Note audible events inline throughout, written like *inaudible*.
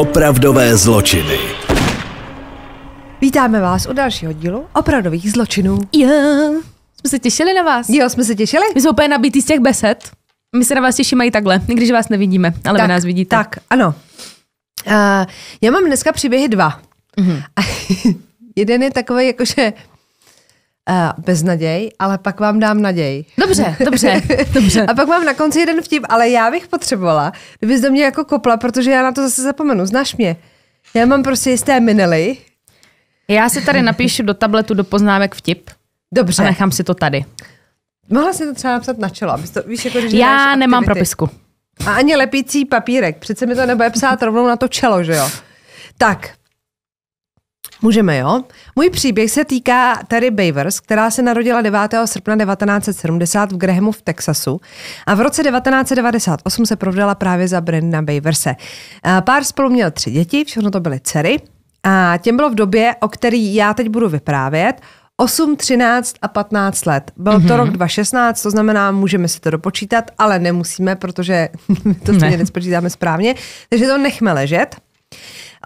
Opravdové zločiny. Vítáme vás u dalšího dílu opravdových zločinů. Jo, jsme se těšili na vás. Jo, jsme se těšili. My jsme úplně nabitý z těch besed. My se na vás těšíme i takhle, i když vás nevidíme, ale tak, vy nás vidíte. Tak, ano. Uh, já mám dneska příběhy dva. Mm-hmm. A *laughs* jeden je takový, jakože Eh, bez naděj, ale pak vám dám naděj. Dobře, dobře, dobře. *laughs* a pak mám na konci jeden vtip, ale já bych potřebovala, kdybys do mě jako kopla, protože já na to zase zapomenu, znáš mě. Já mám prostě jisté minely. Já si tady napíšu do tabletu do poznámek vtip. Dobře. A nechám si to tady. Mohla si to třeba napsat na čelo, abys to, víš, jako, že Já nemám aktivity. propisku. A ani lepící papírek, přece mi to nebude psát rovnou na to čelo, že jo? Tak, Můžeme, jo? Můj příběh se týká Terry Bavers, která se narodila 9. srpna 1970 v Grahamu v Texasu a v roce 1998 se provdala právě za Brenda Baverse. Pár spolu měl tři děti, všechno to byly dcery a těm bylo v době, o který já teď budu vyprávět, 8, 13 a 15 let. Byl mm-hmm. to mhm. rok 2016, to znamená, můžeme si to dopočítat, ale nemusíme, protože *laughs* to stejně nespočítáme správně. Takže to nechme ležet.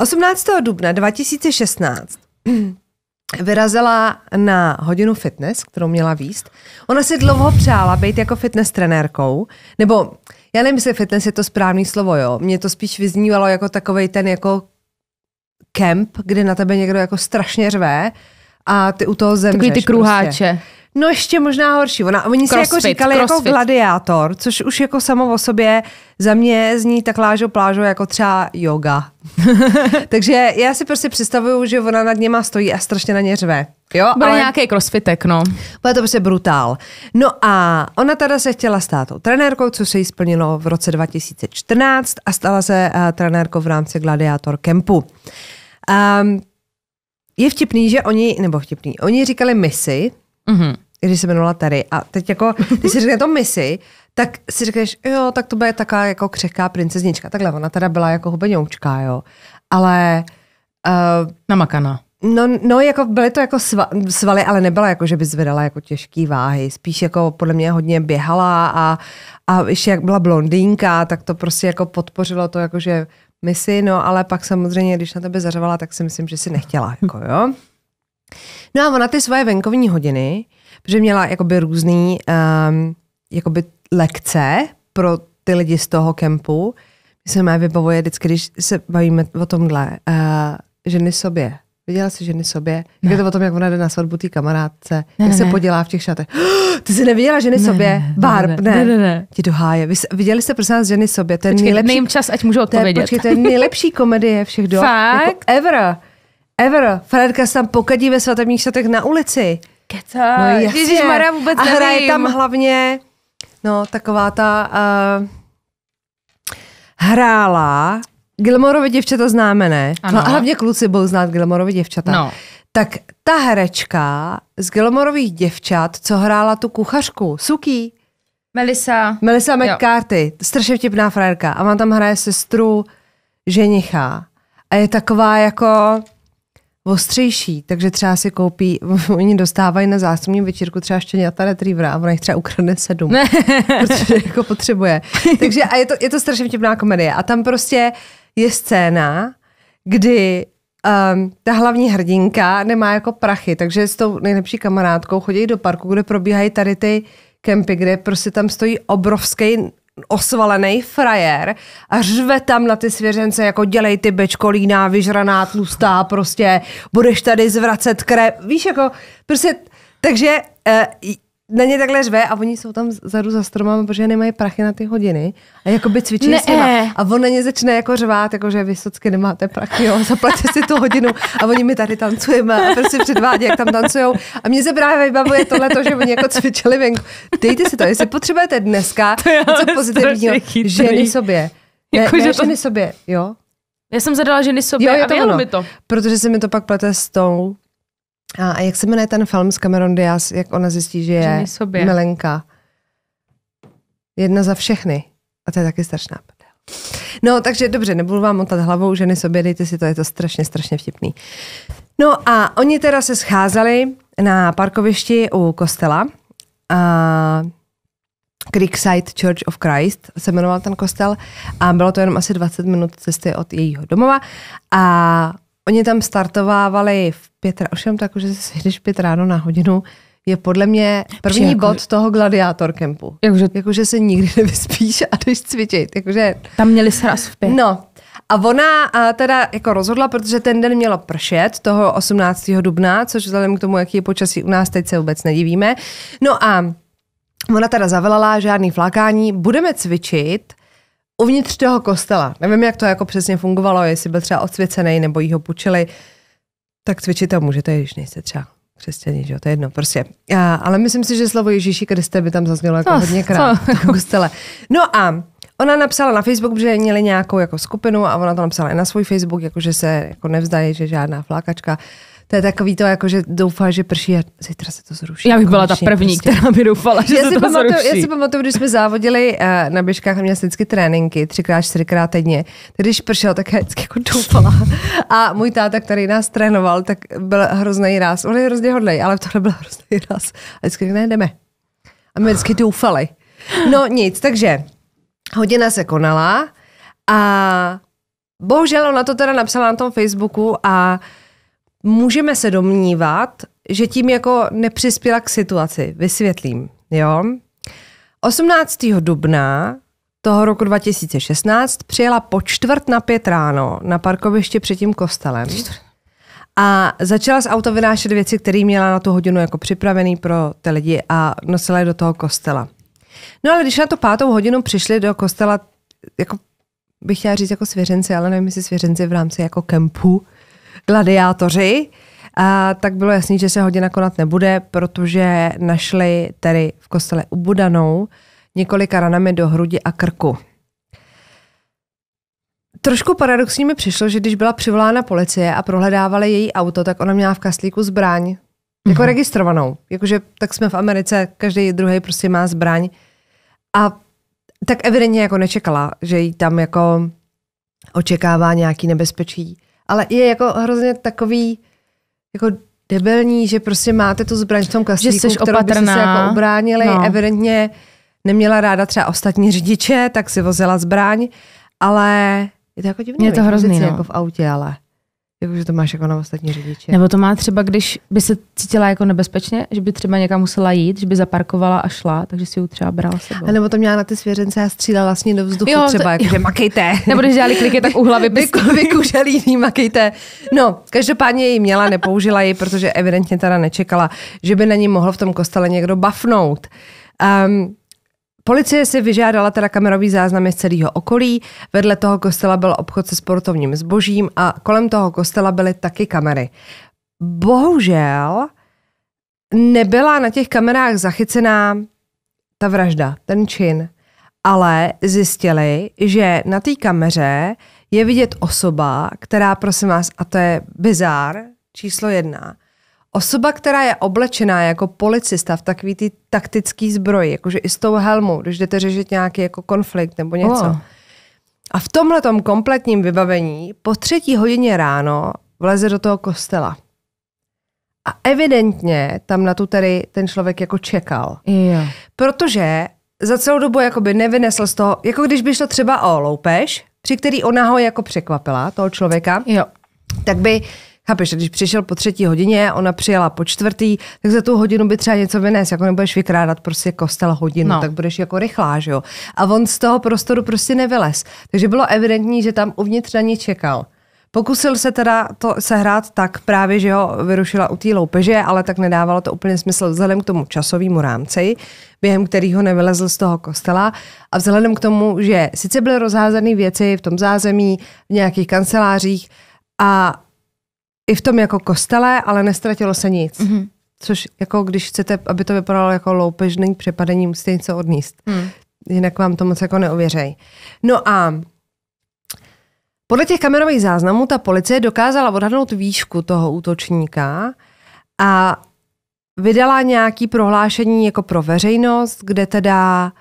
18. dubna 2016 *clears throat* vyrazila na hodinu fitness, kterou měla výst. Ona si dlouho přála být jako fitness trenérkou, nebo já nevím, jestli fitness je to správný slovo, jo. Mně to spíš vyznívalo jako takovej ten jako kemp, kde na tebe někdo jako strašně řve a ty u toho zemřeš. Takový ty kruháče. Prostě. No ještě možná horší. Ona, oni crossfit, si jako říkali jako crossfit. jako gladiátor, což už jako samo o sobě za mě zní tak lážo plážo jako třeba yoga. *laughs* Takže já si prostě představuju, že ona nad něma stojí a strašně na ně řve. Jo, Bude ale... nějaký crossfitek, no. Bude to prostě brutál. No a ona teda se chtěla stát tou trenérkou, co se jí splnilo v roce 2014 a stala se uh, trenérkou v rámci Gladiator Campu. Um, ehm, je vtipný, že oni, nebo vtipný, oni říkali misi, mm-hmm když se jmenovala Terry. A teď jako, když si řekne to misi, tak si řekneš, jo, tak to bude taká jako křehká princeznička. Takhle, ona teda byla jako hubenoučka, jo. Ale... Uh, eh, Namakana. No, no jako byly to jako sva, svaly, ale nebyla jako, že by zvedala jako těžký váhy. Spíš jako podle mě hodně běhala a, a ještě jak byla blondýnka, tak to prostě jako podpořilo to jako, že misi, no ale pak samozřejmě, když na tebe zařvala, tak si myslím, že si nechtěla, jako jo. No a ona ty svoje venkovní hodiny, protože měla jakoby různý um, jakoby lekce pro ty lidi z toho kempu. My se má vybavuje vždycky, když se bavíme o tomhle, uh, ženy sobě. Viděla jsi ženy sobě? Ne. Je to o tom, jak ona jde na svatbu té kamarádce, ne, jak ne, se podělá v těch šatech. Oh, *gasps* ty jsi neviděla ženy ne, sobě? Ne, Barb, ne. ne. ne, ne. Ti doháje. Vy, viděli jste prosím vás ženy sobě? To je počkej, nejlepší, nejím čas, ať můžu odpovědět. To je, počkej, to je nejlepší komedie všech dob. Jako Fakt? Jako ever. Ever. Fredka se tam pokadí ve svatebních šatech na ulici. Kecá. No Ježíš Ježišmarja, vůbec A nevím. tam hlavně, no taková ta... Uh, hrála Gilmorovi děvčata známe, ne? Ano. No, hlavně kluci budou znát Gilmorovi děvčata. No. Tak ta herečka z Gilmorových děvčat, co hrála tu kuchařku, Suki. Melissa. Melissa McCarthy, jo. strašně vtipná frajerka. A ona tam hraje sestru ženicha. A je taková jako ostřejší, takže třeba si koupí, *laughs* oni dostávají na zástupním večírku třeba štěňata retrievera a ona jich třeba ukradne sedm, protože jako potřebuje. *laughs* Takže a je to, je to strašně vtipná komedie. A tam prostě je scéna, kdy um, ta hlavní hrdinka nemá jako prachy, takže s tou nejlepší kamarádkou chodí do parku, kde probíhají tady ty kempy, kde prostě tam stojí obrovský osvalený frajer a řve tam na ty svěřence, jako dělej ty bečkolína, vyžraná, tlustá, prostě budeš tady zvracet krev. Víš, jako prostě, takže eh, na ně takhle žve a oni jsou tam zadu za stromem, protože nemají prachy na ty hodiny a jako by cvičí ne. s nima. Eh. A on na ně začne jako řvát, jako že vysocky nemáte prachy, jo, zaplaťte si tu hodinu a oni mi tady tancujeme a prostě předvádí, jak tam tancujou. A mě se právě vybavuje tohle, že oni jako cvičili venku. Dejte si to, jestli potřebujete dneska *laughs* něco pozitivního, ženy sobě. Ne, jako, ne, že to... ženy sobě, jo. Já jsem zadala ženy sobě jo, je to a ono, mi to. Protože se mi to pak plete s tou a jak se jmenuje ten film s Cameron Diaz, jak ona zjistí, že je sobě. milenka? Jedna za všechny. A to je taky strašná prdel. No, takže dobře, nebudu vám motat hlavou, ženy sobě, dejte si to, je to strašně, strašně vtipný. No a oni teda se scházeli na parkovišti u kostela. A Creekside Church of Christ se jmenoval ten kostel a bylo to jenom asi 20 minut cesty od jejího domova a Oni tam startovávali v pět, ovšem tak, že si jdeš pět ráno na hodinu, je podle mě první jako, bod toho gladiátor kempu. Jakože, jako, se nikdy *laughs* nevyspíš a jdeš cvičit. že... tam měli sraz v pět. No. A ona a teda jako rozhodla, protože ten den mělo pršet, toho 18. dubna, což vzhledem k tomu, jaký je počasí u nás, teď se vůbec nedivíme. No a ona teda zavelala, žádný flákání, budeme cvičit uvnitř toho kostela. Nevím, jak to jako přesně fungovalo, jestli byl třeba odsvěcený nebo jí ho pučili, tak cvičit to můžete, když nejste třeba křesťaní, že jo, to je jedno, prostě. A, ale myslím si, že slovo Ježíši Kriste by tam zaznělo jako oh, hodně krát v kostele. No a ona napsala na Facebook, že měli nějakou jako skupinu a ona to napsala i na svůj Facebook, jako že se jako nevzdají, že žádná flákačka. To je takový to, jako, že doufá, že prší a zítra se to zruší. Já bych byla ta první, prostě. která by doufala, že já se to pamatuju, zruší. Já si pamatuju, když jsme závodili uh, na běžkách a měla jsem vždycky tréninky, třikrát, čtyřikrát týdně. Tedy, když pršel, tak já vždycky jako doufala. A můj táta, který nás trénoval, tak byl hrozný ráz. On je hrozně hodlej, ale tohle byl hrozný ráz. A vždycky ne, jdeme. A my vždycky doufali. No nic, takže hodina se konala a bohužel ona to teda napsala na tom Facebooku a můžeme se domnívat, že tím jako nepřispěla k situaci. Vysvětlím, jo. 18. dubna toho roku 2016 přijela po čtvrt na pět ráno na parkoviště před tím kostelem a začala z auta vynášet věci, které měla na tu hodinu jako připravený pro ty lidi a nosila je do toho kostela. No ale když na tu pátou hodinu přišli do kostela, jako bych chtěla říct jako svěřenci, ale nevím, jestli svěřenci v rámci jako kempu, gladiátoři, a tak bylo jasný, že se hodina konat nebude, protože našli tedy v kostele ubudanou několika ranami do hrudi a krku. Trošku paradoxní mi přišlo, že když byla přivolána policie a prohledávali její auto, tak ona měla v kaslíku zbraň, jako uh-huh. registrovanou. Jakože tak jsme v Americe, každý druhý prostě má zbraň. A tak evidentně jako nečekala, že jí tam jako očekává nějaký nebezpečí ale je jako hrozně takový jako debelní, že prostě máte tu zbraň v tom kasíku, že kterou byste se jako obránili. No. Evidentně neměla ráda třeba ostatní řidiče, tak si vozila zbraň, ale je to jako divný. Je to hrozný, no. jako v autě, ale... Jako, že to máš jako na ostatní řidiče. Nebo to má třeba, když by se cítila jako nebezpečně, že by třeba někam musela jít, že by zaparkovala a šla, takže si ji třeba brala sebou. A nebo to měla na ty svěřence a střílela vlastně do vzduchu jo, třeba, to, jako, že *laughs* makejte. Nebo když dělali kliky, tak u hlavy by vykuželi jiný, makejte. No, každopádně ji měla, nepoužila ji, protože evidentně teda nečekala, že by na ní mohl v tom kostele někdo bafnout. Um, Policie si vyžádala teda kamerový záznamy z celého okolí, vedle toho kostela byl obchod se sportovním zbožím a kolem toho kostela byly taky kamery. Bohužel nebyla na těch kamerách zachycená ta vražda, ten čin, ale zjistili, že na té kameře je vidět osoba, která, prosím vás, a to je bizár, číslo jedna, Osoba, která je oblečená jako policista v takový ty taktický zbroj, jakože i s tou helmou, když jdete řešit nějaký jako konflikt nebo něco. Oh. A v tomhle kompletním vybavení po třetí hodině ráno vleze do toho kostela. A evidentně tam na tu tedy ten člověk jako čekal. Yeah. Protože za celou dobu jakoby nevynesl z toho, jako když by šlo třeba o loupež, při který ona ho jako překvapila, toho člověka, yeah. tak by Chápeš, když přišel po třetí hodině, ona přijela po čtvrtý, tak za tu hodinu by třeba něco vynes, jako nebudeš vykrádat prostě kostel hodinu, no. tak budeš jako rychlá, že jo. A on z toho prostoru prostě nevylez. Takže bylo evidentní, že tam uvnitř na ní čekal. Pokusil se teda to sehrát tak právě, že ho vyrušila u té loupeže, ale tak nedávalo to úplně smysl vzhledem k tomu časovému rámci, během kterého nevylezl z toho kostela a vzhledem k tomu, že sice byly rozházané věci v tom zázemí, v nějakých kancelářích a i v tom jako kostele, ale nestratilo se nic. Mm-hmm. Což jako když chcete, aby to vypadalo jako loupežný přepadení, musíte něco odníst. Mm. Jinak vám to moc jako neuvěřej. No a podle těch kamerových záznamů ta policie dokázala odhadnout výšku toho útočníka a vydala nějaký prohlášení jako pro veřejnost, kde teda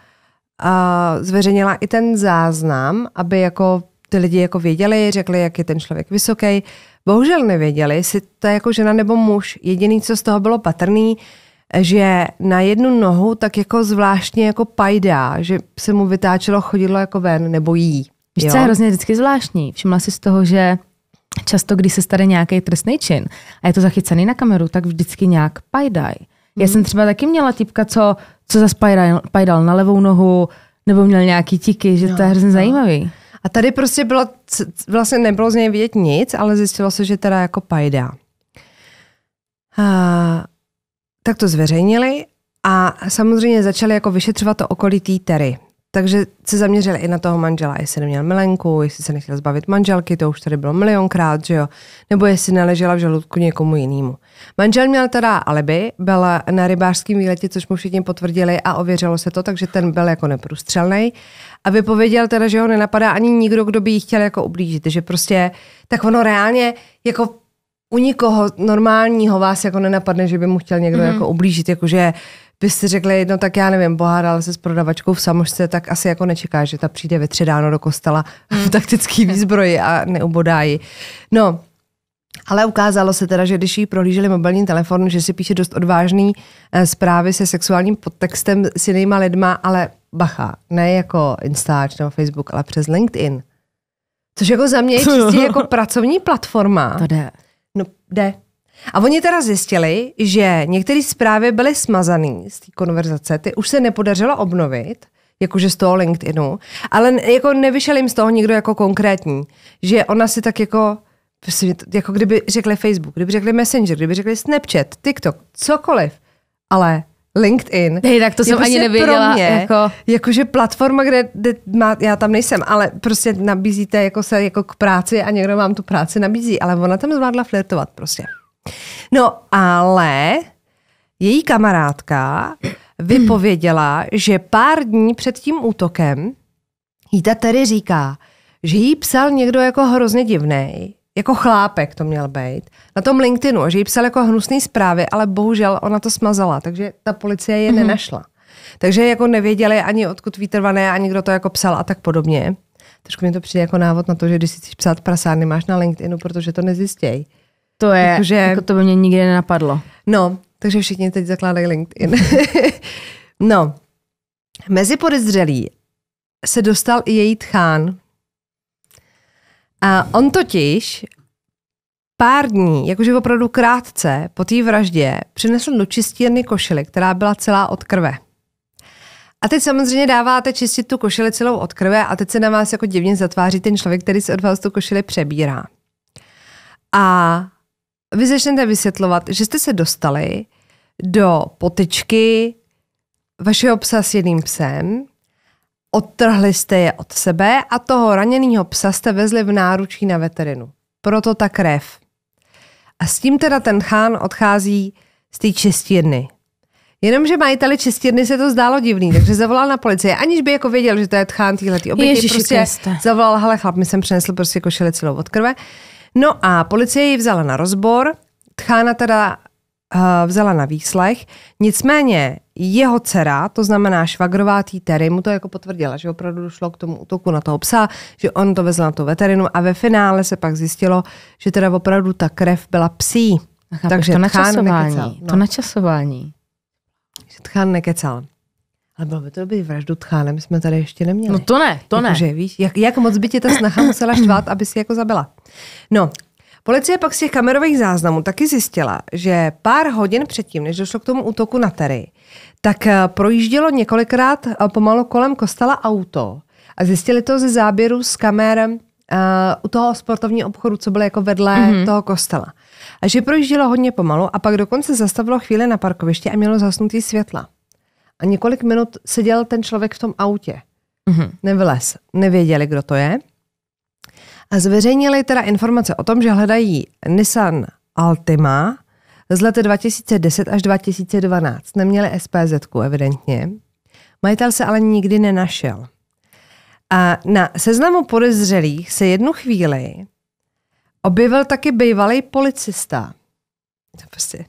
uh, zveřejnila i ten záznam, aby jako ty lidi jako věděli, řekli, jak je ten člověk vysoký. Bohužel nevěděli, jestli to je jako žena nebo muž. Jediný, co z toho bylo patrný, že na jednu nohu tak jako zvláštně jako pajdá, že se mu vytáčelo chodidlo jako ven nebo jí. Víš, co je hrozně vždycky zvláštní? Všimla si z toho, že často, když se stane nějaký trestný čin a je to zachycený na kameru, tak vždycky nějak pajdaj. Já hmm. jsem třeba taky měla typka, co, co zase pajdal na levou nohu, nebo měl nějaký tiky, že no, to je hrozně no. zajímavý. A tady prostě bylo, vlastně nebylo z něj vidět nic, ale zjistilo se, že teda jako pajda. A, tak to zveřejnili a samozřejmě začali jako vyšetřovat to okolí té tery. Takže se zaměřili i na toho manžela, jestli neměl milenku, jestli se nechtěl zbavit manželky, to už tady bylo milionkrát, že jo, nebo jestli neležela v žaludku někomu jinému. Manžel měl teda alibi, byl na rybářském výletě, což mu všichni potvrdili a ověřilo se to, takže ten byl jako neprůstřelný. A vypověděl teda, že ho nenapadá ani nikdo, kdo by jí chtěl jako ublížit, že prostě, tak ono reálně jako u nikoho normálního vás jako nenapadne, že by mu chtěl někdo mm. jako ublížit, jakože byste řekli, no tak já nevím, pohádal se s prodavačkou v samožce, tak asi jako nečeká, že ta přijde ve tři ráno do kostela *laughs* v mhm. taktický výzbroji a neubodá ji. No, ale ukázalo se teda, že když jí prohlíželi mobilní telefon, že si píše dost odvážný eh, zprávy se sexuálním podtextem s jinýma lidma, ale bacha, ne jako Instač nebo Facebook, ale přes LinkedIn. Což jako za mě je čistě *laughs* jako pracovní platforma. To jde No, jde. A oni teda zjistili, že některé zprávy byly smazané z té konverzace, ty už se nepodařilo obnovit, jakože z toho LinkedInu, ale jako nevyšel jim z toho nikdo jako konkrétní, že ona si tak jako jako kdyby řekli Facebook, kdyby řekli Messenger, kdyby řekli Snapchat, TikTok, cokoliv, ale LinkedIn. Hej, tak to jsem prostě ani nevěděla. Mě, jako... Jakože platforma, kde, kde má, já tam nejsem, ale prostě nabízíte jako se jako k práci a někdo vám tu práci nabízí, ale ona tam zvládla flirtovat prostě. No ale její kamarádka vypověděla, že pár dní před tím útokem jí ta tady říká, že jí psal někdo jako hrozně divnej, jako chlápek to měl být, na tom LinkedInu, že jí psal jako hnusný zprávy, ale bohužel ona to smazala, takže ta policie je mm-hmm. nenašla. Takže jako nevěděli ani odkud výtrvané, ani kdo to jako psal a tak podobně. Trošku mi to přijde jako návod na to, že když si chceš psát prasárny, máš na LinkedInu, protože to nezjistěj. To je, Takže, jako to by mě nikdy nenapadlo. No, takže všichni teď zakládají LinkedIn. *laughs* no, mezi podezřelí se dostal i její tchán, a on totiž pár dní, jakože opravdu krátce po té vraždě, přinesl do čistírny košily, která byla celá od krve. A teď samozřejmě dáváte čistit tu košili celou od krve a teď se na vás jako divně zatváří ten člověk, který se od vás tu košili přebírá. A vy začnete vysvětlovat, že jste se dostali do potečky vašeho psa s jedným psem, Odtrhli jste je od sebe a toho raněného psa jste vezli v náručí na veterinu. Proto ta krev. A s tím teda ten chán odchází z té čistírny. Jenomže majiteli čistírny se to zdálo divný, takže zavolal na policii, aniž by jako věděl, že to je tchán týhletý oběti. Ježiši prostě jste. zavolal, hele chlap, mi jsem přinesl prostě košili celou od krve. No a policie ji vzala na rozbor, tchána teda Eh, vzala na výslech. Nicméně jeho dcera, to znamená švagrová tý Terry, mu to jako potvrdila, že opravdu došlo k tomu útoku na toho psa, že on to vezl na tu veterinu a ve finále se pak zjistilo, že teda opravdu ta krev byla psí. Chápu, Takže to načasování. Nekecal, no. To načasování. Že Tchán nekecal. Ale bylo by to být vraždu Tchánem, jsme tady ještě neměli. No to ne, to jako, ne. Že, víš, jak, jak moc by tě ta snacha musela štvát, aby si jako zabila. No, Policie pak z těch kamerových záznamů taky zjistila, že pár hodin předtím, než došlo k tomu útoku na Terry, tak eh, projíždělo několikrát eh, pomalu kolem kostela auto a zjistili to ze záběru s kamer uh, u toho sportovního obchodu, co bylo jako vedle mm-hmm. toho kostela. A že projíždělo hodně pomalu a pak dokonce zastavilo chvíli na parkovišti a mělo zasnutý světla. A několik minut seděl ten člověk v tom autě. Mm-hmm. Nevylez. Nevěděli, kdo to je. A zveřejnili teda informace o tom, že hledají Nissan Altima z lety 2010 až 2012. Neměli SPZ, evidentně. Majitel se ale nikdy nenašel. A na seznamu podezřelých se jednu chvíli objevil taky bývalý policista. Prostě.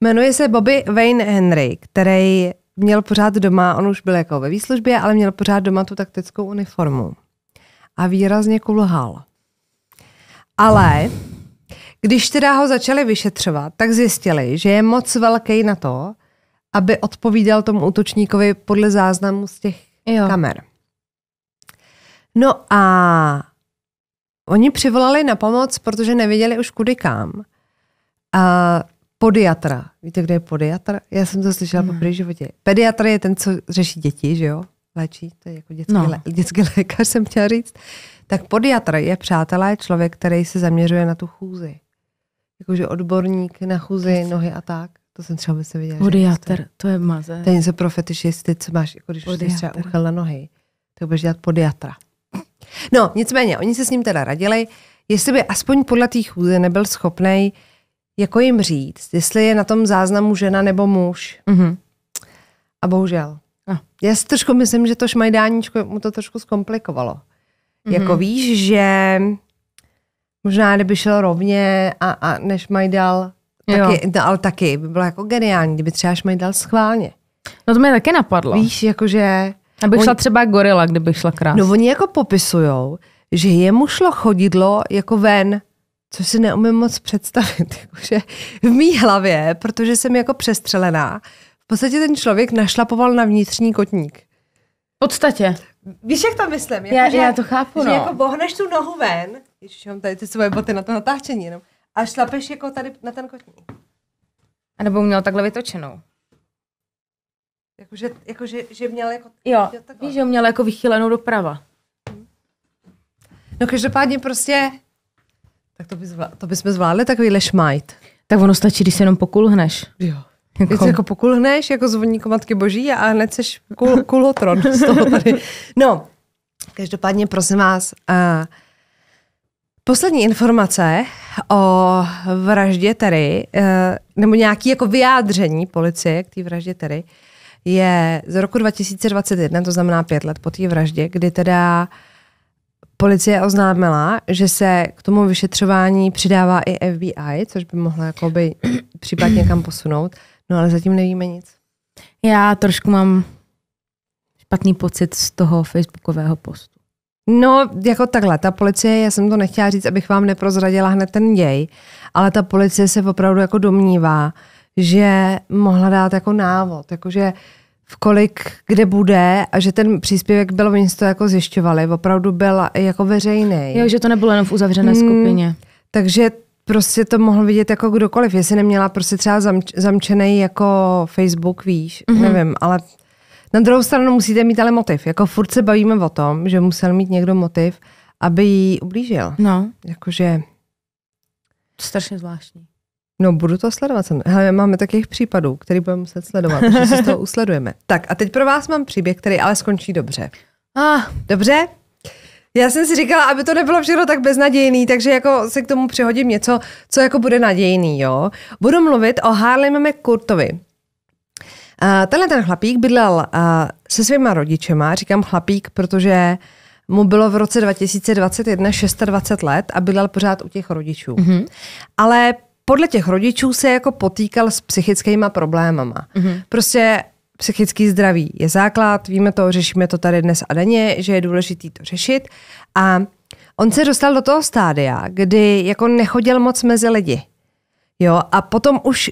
Jmenuje se Bobby Wayne Henry, který měl pořád doma, on už byl jako ve výslužbě, ale měl pořád doma tu taktickou uniformu a výrazně kulhal. Ale když teda ho začali vyšetřovat, tak zjistili, že je moc velký na to, aby odpovídal tomu útočníkovi podle záznamu z těch jo. kamer. No a oni přivolali na pomoc, protože nevěděli už kudy kam. A podiatra. Víte, kde je podiatra? Já jsem to slyšela hmm. po první životě. Pediatr je ten, co řeší děti, že jo? léčí, to je jako dětský, no. lé, dětský *laughs* lékař, jsem chtěla říct, tak podiatr je, přátelé, člověk, který se zaměřuje na tu chůzi. Jakože odborník na chůzi, nohy a tak. To jsem třeba se viděla. Podiatr, prostě to je maze. To je něco pro fetišisty, co máš, jako když jsi třeba uchyl na nohy, tak budeš dělat podiatra. No, nicméně, oni se s ním teda radili, jestli by aspoň podle té chůze nebyl schopný, jako jim říct, jestli je na tom záznamu žena nebo muž. Mm-hmm. A bohužel, já si trošku myslím, že to šmajdáníčko mu to trošku zkomplikovalo. Mm-hmm. Jako víš, že možná kdyby šel rovně a, a než Majdal, taky, no, ale taky by bylo jako geniální, kdyby třeba Šmajdal schválně. No to mě taky napadlo. Víš, jakože... Aby on, šla třeba gorila, kdyby šla krásně. No oni jako popisujou, že jemu šlo chodidlo jako ven, což si neumím moc představit, *laughs* jakože v mý hlavě, protože jsem jako přestřelená, podstatě ten člověk našlapoval na vnitřní kotník. V podstatě. Víš, jak to myslím? Jako, já, že, já to chápu, že no. jako bohneš tu nohu ven, když mám tady ty svoje boty na to natáčení jenom, a šlapeš jako tady na ten kotník. A nebo měl takhle vytočenou. Jakože, jako, že měl jako... Jo, měl víš, že měl jako vychylenou doprava. No každopádně prostě... Tak to, by zvlá, to bychom zvládli takovýhle šmajt. Tak ono stačí, když se jenom pokulhneš. Jo. Jako, Když jako pokulhneš jako zvoníko Matky Boží a hned seš kul, kulotron z toho tady. No, každopádně prosím vás, uh, Poslední informace o vraždě Terry, eh, nebo nějaké jako vyjádření policie k té vraždě Terry, je z roku 2021, to znamená pět let po té vraždě, kdy teda policie oznámila, že se k tomu vyšetřování přidává i FBI, což by mohlo jakoby případně kam posunout. No ale zatím nevíme nic. Já trošku mám špatný pocit z toho facebookového postu. No, jako takhle, ta policie, já jsem to nechtěla říct, abych vám neprozradila hned ten děj, ale ta policie se opravdu jako domnívá, že mohla dát jako návod, jakože v kolik kde bude a že ten příspěvek byl, oni to jako zjišťovali, opravdu byl jako veřejný. Jo, že to nebylo jenom v uzavřené mm, skupině. Hmm, takže prostě to mohl vidět jako kdokoliv, jestli neměla prostě třeba zamč, zamčený jako Facebook, víš, mm-hmm. nevím, ale na druhou stranu musíte mít ale motiv, jako furt se bavíme o tom, že musel mít někdo motiv, aby jí ublížil. No. Jakože... Strašně zvláštní. No, budu to sledovat. Hele, máme takových případů, který budeme muset sledovat, že se z toho usledujeme. Tak a teď pro vás mám příběh, který ale skončí dobře. Ah. Dobře? Já jsem si říkala, aby to nebylo všechno tak beznadějný, takže jako se k tomu přihodím něco, co jako bude nadějný, jo. Budu mluvit o Harlem McCourtovi. Uh, tenhle ten chlapík bydlel uh, se svýma rodičema, říkám chlapík, protože mu bylo v roce 2021 26 let a bydlel pořád u těch rodičů. Mm-hmm. Ale podle těch rodičů se jako potýkal s psychickými problémama. Mm-hmm. Prostě psychický zdraví je základ, víme to, řešíme to tady dnes a denně, že je důležité to řešit. A on se dostal do toho stádia, kdy jako nechodil moc mezi lidi. Jo, a potom už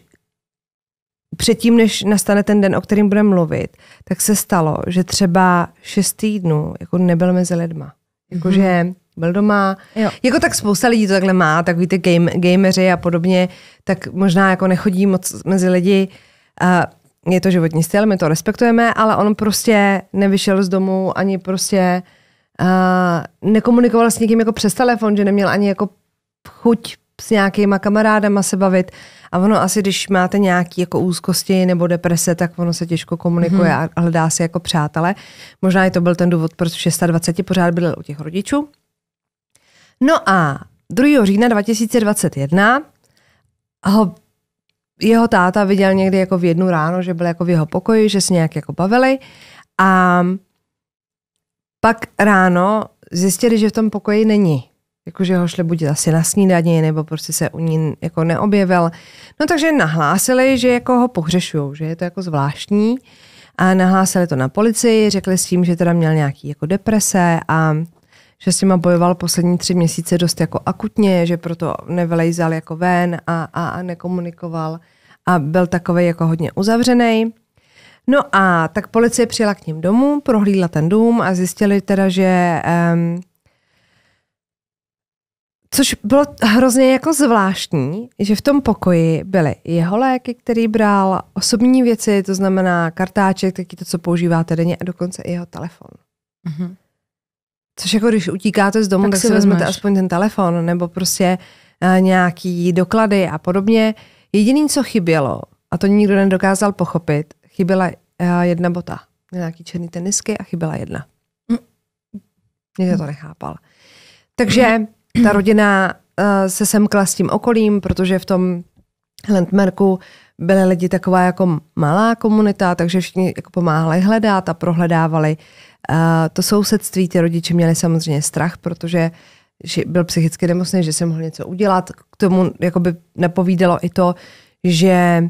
předtím, než nastane ten den, o kterým budeme mluvit, tak se stalo, že třeba šest týdnů jako nebyl mezi lidma. Jakože mm-hmm. byl doma. Jo. Jako tak spousta lidí to takhle má, tak víte, game, gameři a podobně, tak možná jako nechodí moc mezi lidi. Uh, je to životní styl, my to respektujeme, ale on prostě nevyšel z domu ani prostě uh, nekomunikoval s někým jako přes telefon, že neměl ani jako chuť s nějakýma kamarádama se bavit. A ono asi, když máte nějaké jako úzkosti nebo deprese, tak ono se těžko komunikuje hmm. a hledá si jako přátelé, Možná i to byl ten důvod, proč v 26 pořád bydlel u těch rodičů. No a 2. října 2021 ho jeho táta viděl někdy jako v jednu ráno, že byl jako v jeho pokoji, že se nějak jako bavili a pak ráno zjistili, že v tom pokoji není. Jakože ho šli buď asi na snídaně nebo prostě se u ní jako neobjevil. No takže nahlásili, že jako ho pohřešují, že je to jako zvláštní. A nahlásili to na policii, řekli s tím, že teda měl nějaký jako deprese a že s nima bojoval poslední tři měsíce dost jako akutně, že proto nevelejzal jako ven a, a, a nekomunikoval a byl takový jako hodně uzavřený. No a tak policie přijela k ním domů, prohlídla ten dům a zjistili teda, že um, Což bylo hrozně jako zvláštní, že v tom pokoji byly jeho léky, který bral, osobní věci, to znamená kartáček, taky to, co používáte denně a dokonce i jeho telefon. Mm-hmm. Což jako když utíkáte z domu, tak, tak si vezmete vezmeš. aspoň ten telefon nebo prostě uh, nějaký doklady a podobně. Jediný, co chybělo, a to nikdo nedokázal pochopit, chyběla uh, jedna bota. Nějaký černý tenisky a chyběla jedna. Nikdo to nechápal. Takže ta rodina uh, se semkla s tím okolím, protože v tom Landmarku byly lidi taková jako malá komunita, takže všichni jako pomáhali hledat a prohledávali to sousedství, ty rodiče měli samozřejmě strach, protože že byl psychicky nemocný, že se mohl něco udělat. K tomu jakoby nepovídalo i to, že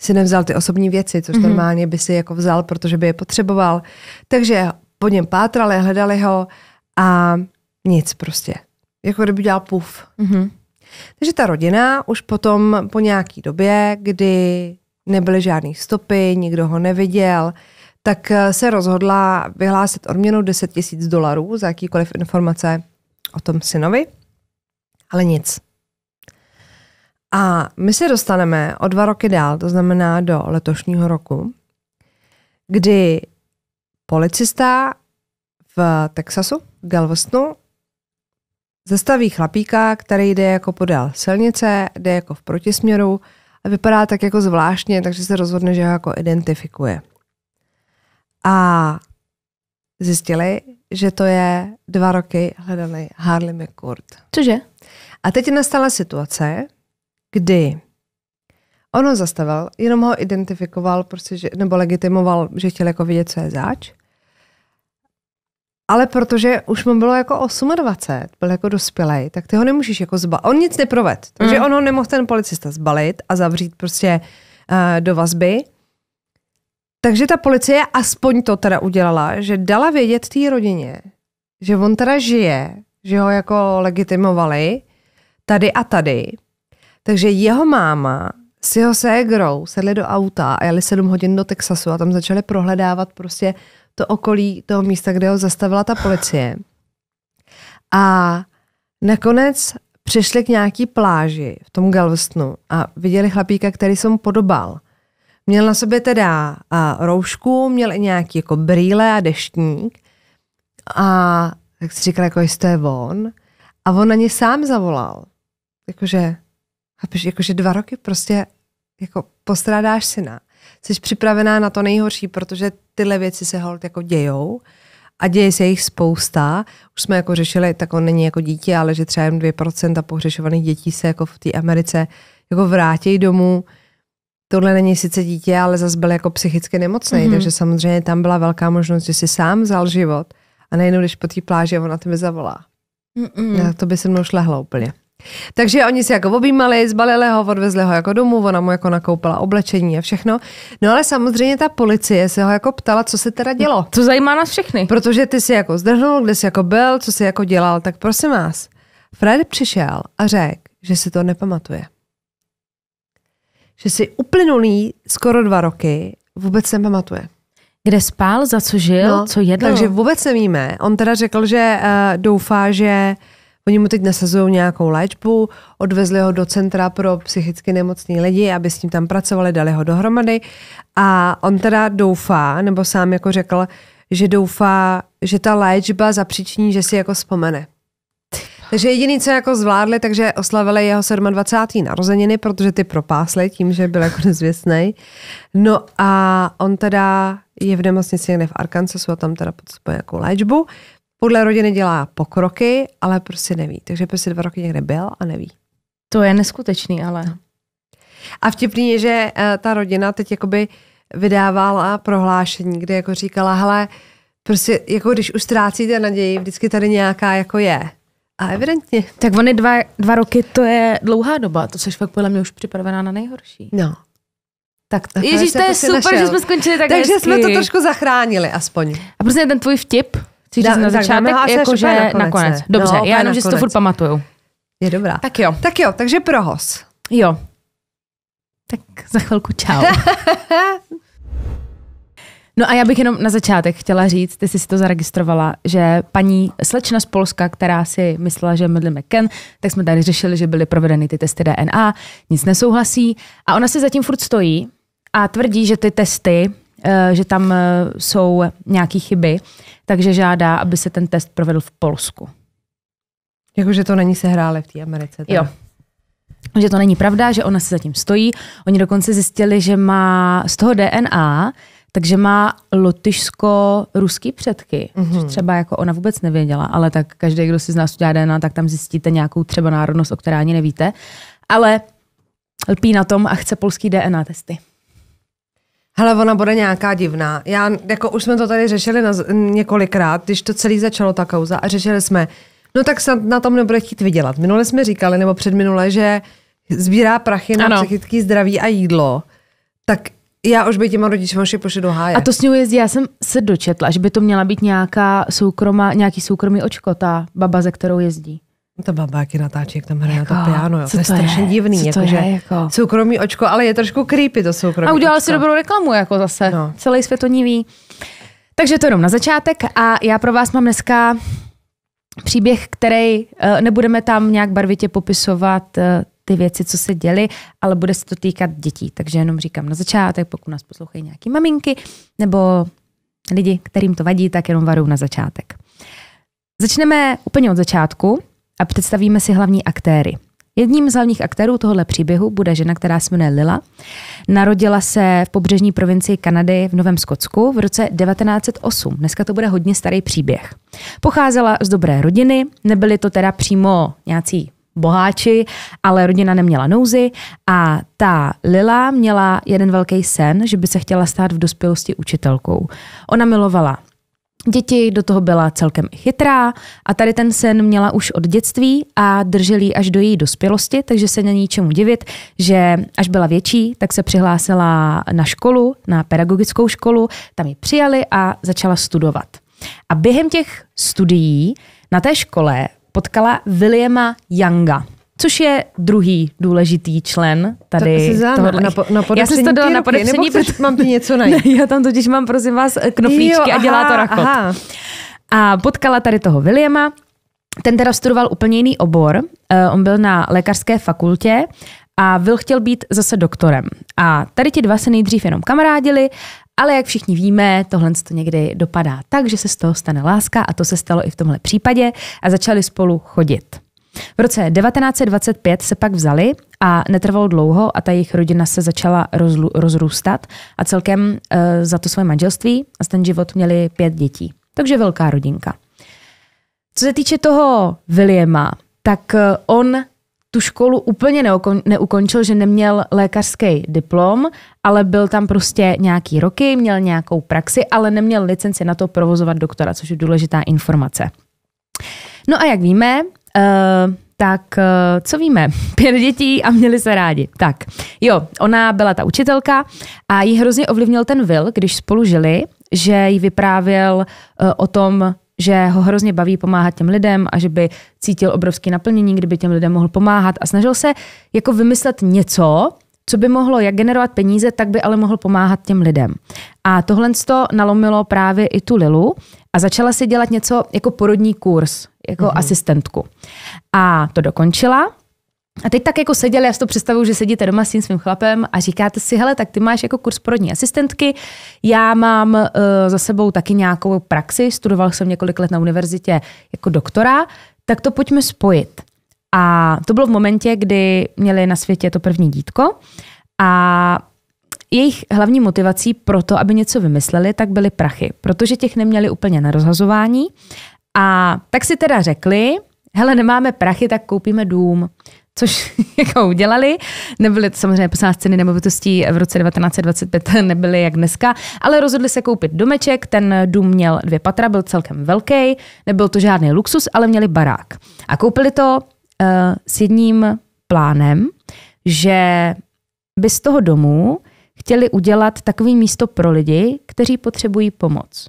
si nevzal ty osobní věci, což mm-hmm. normálně by si jako vzal, protože by je potřeboval. Takže po něm pátrali, hledali ho a nic prostě. Jako kdyby dělal puf. Mm-hmm. Takže ta rodina už potom po nějaký době, kdy nebyly žádné stopy, nikdo ho neviděl, tak eh, se rozhodla vyhlásit odměnu 10 tisíc dolarů za jakýkoliv informace o tom synovi, ale nic. A my se dostaneme o dva roky dál, to znamená do letošního roku, kdy policista v Texasu, v Galvestonu, zastaví chlapíka, který jde jako podél silnice, jde jako v protisměru a vypadá tak jako zvláštně, takže se rozhodne, že ho jako identifikuje. A zjistili, že to je dva roky hledaný Harley McCourt. Cože? A teď nastala situace, kdy ono zastavil, jenom ho identifikoval, prostě, že, nebo legitimoval, že chtěl jako vidět, co je zač. Ale protože už mu bylo jako 28, byl jako dospělej, tak ty ho nemůžeš jako zbalit. On nic neproved, takže mm. on ho nemohl ten policista zbalit a zavřít prostě uh, do vazby. Takže ta policie aspoň to teda udělala, že dala vědět té rodině, že on teda žije, že ho jako legitimovali tady a tady. Takže jeho máma s jeho ségrou sedli do auta a jeli sedm hodin do Texasu a tam začali prohledávat prostě to okolí toho místa, kde ho zastavila ta policie. A nakonec přišli k nějaký pláži v tom Galvestonu a viděli chlapíka, který se mu podobal. Měl na sobě teda a, roušku, měl i nějaký jako brýle a deštník. A tak si říkal, jako jestli to je on. A on na ně sám zavolal. Jakože, chápiš, jakože dva roky prostě jako postrádáš syna. Jsi připravená na to nejhorší, protože tyhle věci se hold jako dějou a děje se jich spousta. Už jsme jako řešili, tak on není jako dítě, ale že třeba jen 2% pohřešovaných dětí se jako v té Americe jako vrátí domů Tohle není sice dítě, ale zase byl jako psychicky nemocný, mm-hmm. takže samozřejmě tam byla velká možnost, že si sám vzal život a najednou když po té pláži ona tebe zavolá. Mm-mm. to by se mnou šlehlo úplně. Takže oni si jako objímali, zbalili ho, odvezli ho jako domů, ona mu jako nakoupila oblečení a všechno. No ale samozřejmě ta policie se ho jako ptala, co se teda dělo. To zajímá nás všechny. Protože ty si jako zdrhnul, kde jsi jako byl, co jsi jako dělal, tak prosím vás. Fred přišel a řekl, že si to nepamatuje že si uplynulý skoro dva roky vůbec nepamatuje. Kde spál, za co žil, no, co jedl. Takže vůbec nevíme. On teda řekl, že uh, doufá, že oni mu teď nasazují nějakou léčbu, odvezli ho do centra pro psychicky nemocný lidi, aby s ním tam pracovali, dali ho dohromady. A on teda doufá, nebo sám jako řekl, že doufá, že ta léčba zapříční, že si jako vzpomene. Takže jediný, co jako zvládli, takže oslavili jeho 27. narozeniny, protože ty propásly tím, že byl jako *laughs* nezvěstný. No a on teda je v nemocnici někde v Arkansasu a tam teda podstupuje jako léčbu. Podle rodiny dělá pokroky, ale prostě neví. Takže prostě dva roky někde byl a neví. To je neskutečný, ale. No. A vtipný je, že eh, ta rodina teď jakoby vydávala prohlášení, kde jako říkala, hele, prostě jako když už ztrácíte naději, vždycky tady nějaká jako je. A evidentně. Tak ony dva, dva roky, to je dlouhá doba, to jsi fakt podle mě už připravená na nejhorší. No. Tak to Ježíš, to je super, našel. že jsme skončili tak Takže hezky. jsme to trošku zachránili aspoň. A prostě ten tvůj vtip, Chceš říct na začátek, jakože nakonec. nakonec. Dobře, no, já jenom, že si to furt pamatuju. Je dobrá. Tak jo. Tak jo, takže prohos. Jo. Tak za chvilku čau. *laughs* No a já bych jenom na začátek chtěla říct, ty jsi si to zaregistrovala, že paní slečna z Polska, která si myslela, že mydlíme Ken, tak jsme tady řešili, že byly provedeny ty testy DNA, nic nesouhlasí a ona si zatím furt stojí a tvrdí, že ty testy, eh, že tam eh, jsou nějaké chyby, takže žádá, aby se ten test provedl v Polsku. Jakože to není sehrále v té Americe. Tak? Jo, že to není pravda, že ona si zatím stojí. Oni dokonce zjistili, že má z toho DNA takže má lotyšsko-ruský předky, mm-hmm. třeba jako ona vůbec nevěděla, ale tak každý, kdo si z nás udělá DNA, tak tam zjistíte nějakou třeba národnost, o které ani nevíte. Ale lpí na tom a chce polský DNA testy. Hele, ona bude nějaká divná. Já, jako už jsme to tady řešili na, několikrát, když to celý začalo ta kauza a řešili jsme, no tak se na tom nebude chtít vydělat. Minule jsme říkali, nebo předminule, že sbírá prachy na ano. psychický zdraví a jídlo. Tak já už by těma rodičům ještě pošli do háje. A to s ní jezdí, já jsem se dočetla, že by to měla být nějaká soukroma, nějaký soukromý očko, ta baba, ze kterou jezdí. No ta baba, jaký natáčí, jak tam hraje jako, na to jako, piano, jo. to je strašně je? divný. Co jako, to že je, jako? Soukromý očko, ale je trošku creepy to soukromý A udělala si dobrou reklamu jako zase. No. Celý svět to ví. Takže to jenom na začátek a já pro vás mám dneska příběh, který eh, nebudeme tam nějak barvitě popisovat eh, ty věci, co se děly, ale bude se to týkat dětí. Takže jenom říkám na začátek, pokud nás poslouchají nějaký maminky nebo lidi, kterým to vadí, tak jenom varuju na začátek. Začneme úplně od začátku a představíme si hlavní aktéry. Jedním z hlavních aktérů tohoto příběhu bude žena, která se jmenuje Lila. Narodila se v pobřežní provincii Kanady v Novém Skotsku v roce 1908. Dneska to bude hodně starý příběh. Pocházela z dobré rodiny, nebyli to teda přímo nějací boháči, ale rodina neměla nouzy a ta Lila měla jeden velký sen, že by se chtěla stát v dospělosti učitelkou. Ona milovala děti, do toho byla celkem chytrá a tady ten sen měla už od dětství a držel ji až do její dospělosti, takže se není čemu divit, že až byla větší, tak se přihlásila na školu, na pedagogickou školu, tam ji přijali a začala studovat. A během těch studií na té škole potkala Williama Younga což je druhý důležitý člen tady to, tohohle. Na, na já jsem to dala na podepření, protože mám ty něco *laughs* najít? Ne, já tam totiž mám, prosím vás, knoflíčky jo, aha, a dělá to rachot. Aha. A potkala tady toho Williama, ten teda studoval úplně jiný obor, uh, on byl na lékařské fakultě a Will chtěl být zase doktorem. A tady ti dva se nejdřív jenom kamarádili, ale jak všichni víme, tohle to někdy dopadá tak, že se z toho stane láska a to se stalo i v tomhle případě a začali spolu chodit. V roce 1925 se pak vzali a netrvalo dlouho a ta jejich rodina se začala rozlu- rozrůstat a celkem e, za to svoje manželství a ten život měli pět dětí. Takže velká rodinka. Co se týče toho Williama, tak eh, on tu školu úplně neukončil, že neměl lékařský diplom, ale byl tam prostě nějaký roky, měl nějakou praxi, ale neměl licenci na to provozovat doktora, což je důležitá informace. No a jak víme, uh, tak eh, co víme? *laughs* Pět dětí a měli se rádi. Tak, jo, ona byla ta učitelka a ji hrozně ovlivnil ten Will, když spolu žili, že jí vyprávěl eh, o tom, že ho hrozně baví pomáhat těm lidem a že by cítil obrovský naplnění, kdyby těm lidem mohl pomáhat a snažil se jako vymyslet něco, co by mohlo jak generovat peníze, tak by ale mohl pomáhat těm lidem. A tohle to nalomilo právě i tu Lilu a začala si dělat něco jako porodní kurz, jako mm-hmm. asistentku. A to dokončila a teď tak jako seděli, já si to představuju, že sedíte doma s tím svým chlapem a říkáte si, hele, tak ty máš jako kurz porodní asistentky, já mám uh, za sebou taky nějakou praxi, studoval jsem několik let na univerzitě jako doktora, tak to pojďme spojit. A to bylo v momentě, kdy měli na světě to první dítko a jejich hlavní motivací pro to, aby něco vymysleli, tak byly prachy, protože těch neměli úplně na rozhazování. A tak si teda řekli, hele, nemáme prachy, tak koupíme dům což *laughs* jako udělali. Nebyly samozřejmě posád ceny nemovitostí v roce 1925 *laughs* nebyly jak dneska, ale rozhodli se koupit domeček. Ten dům měl dvě patra, byl celkem velký, nebyl to žádný luxus, ale měli barák. A koupili to uh, s jedním plánem, že by z toho domu chtěli udělat takové místo pro lidi, kteří potřebují pomoc.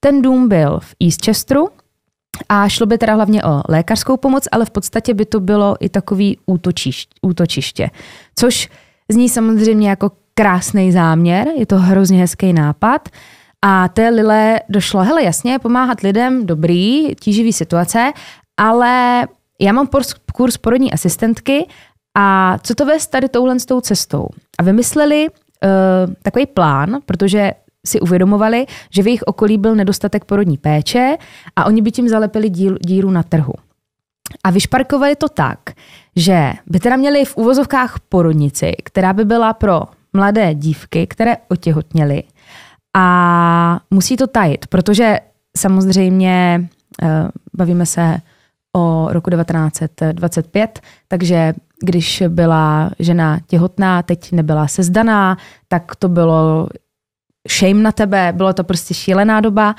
Ten dům byl v Eastchesteru, a šlo by teda hlavně o lékařskou pomoc, ale v podstatě by to bylo i takový útočiště, útočiště. což zní samozřejmě jako krásný záměr, je to hrozně hezký nápad. A té Lile došlo, hele jasně, pomáhat lidem, dobrý, tíživý situace, ale já mám kurz porodní asistentky a co to vést tady touhle s tou cestou? A vymysleli uh, takový plán, protože si uvědomovali, že v jejich okolí byl nedostatek porodní péče a oni by tím zalepili díl, díru na trhu. A vyšparkovali to tak, že by teda měli v úvozovkách porodnici, která by byla pro mladé dívky, které otěhotněly a musí to tajit, protože samozřejmě eh, bavíme se o roku 1925, takže když byla žena těhotná, teď nebyla sezdaná, tak to bylo shame na tebe, bylo to prostě šílená doba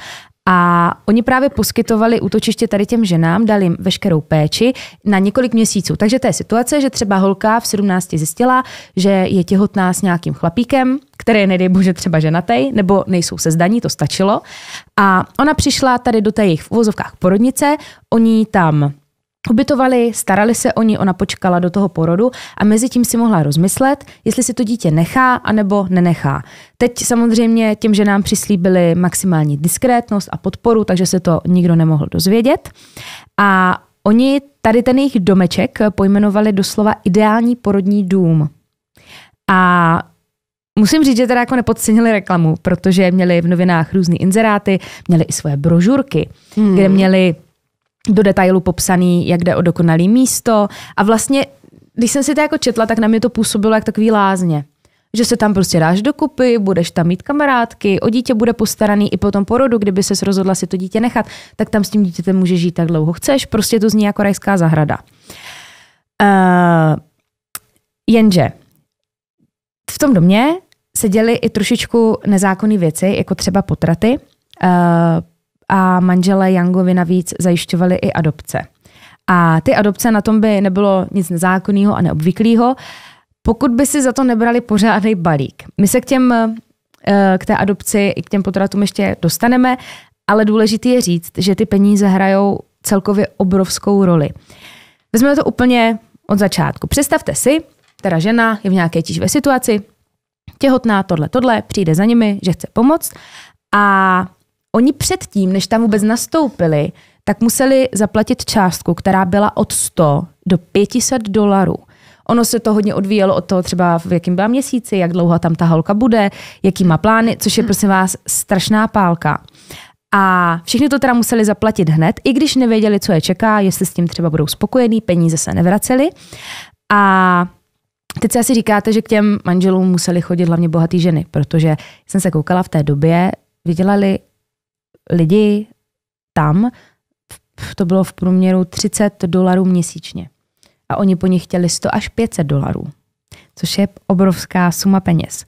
a oni právě poskytovali útočiště tady těm ženám, dali jim veškerou péči na několik měsíců. Takže to je situace, že třeba holka v 17 zjistila, že je těhotná s nějakým chlapíkem, který je nedej bože třeba ženatej, nebo nejsou se zdaní, to stačilo. A ona přišla tady do té jejich v uvozovkách porodnice, oni tam Ubytovali, starali se o ní, ona počkala do toho porodu a mezi tím si mohla rozmyslet, jestli si to dítě nechá anebo nenechá. Teď samozřejmě těm nám přislíbili maximální diskrétnost a podporu, takže se to nikdo nemohl dozvědět. A oni tady ten jejich domeček pojmenovali doslova ideální porodní dům. A Musím říct, že teda jako nepodcenili reklamu, protože měli v novinách různé inzeráty, měli i svoje brožurky, hmm. kde měli do detailu popsaný, jak jde o dokonalý místo a vlastně, když jsem si to jako četla, tak na mě to působilo jak takový lázně. Že se tam prostě dáš dokupy, budeš tam mít kamarádky, o dítě bude postaraný i po tom porodu, kdyby se rozhodla si to dítě nechat, tak tam s tím dítětem může žít tak dlouho chceš, prostě to zní jako rajská zahrada. Uh, jenže v tom domě se děly i trošičku nezákonné věci, jako třeba potraty, uh, a manželé Yangovi navíc zajišťovali i adopce. A ty adopce na tom by nebylo nic nezákonného a neobvyklého, pokud by si za to nebrali pořádný balík. My se k těm eh, k té adopci i k těm potratům ještě dostaneme, ale důležité je říct, že ty peníze hrajou celkově obrovskou roli. Vezmeme to úplně od začátku. Představte si, teda žena je v nějaké tíživé situaci, těhotná, tohle, tohle, přijde za nimi, že chce pomoct a oni předtím, než tam vůbec nastoupili, tak museli zaplatit částku, která byla od 100 do 500 dolarů. Ono se to hodně odvíjelo od toho třeba, v jakém byla měsíci, jak dlouho tam ta holka bude, jaký má plány, což je hmm. prosím vás strašná pálka. A všichni to teda museli zaplatit hned, i když nevěděli, co je čeká, jestli s tím třeba budou spokojení, peníze se nevracely. A Teď si asi říkáte, že k těm manželům museli chodit hlavně bohaté ženy, protože jsem se koukala v té době, vydělali lidi tam, to bylo v průměru 30 dolarů měsíčně. A oni po nich chtěli 100 až 500 dolarů, což je obrovská suma peněz.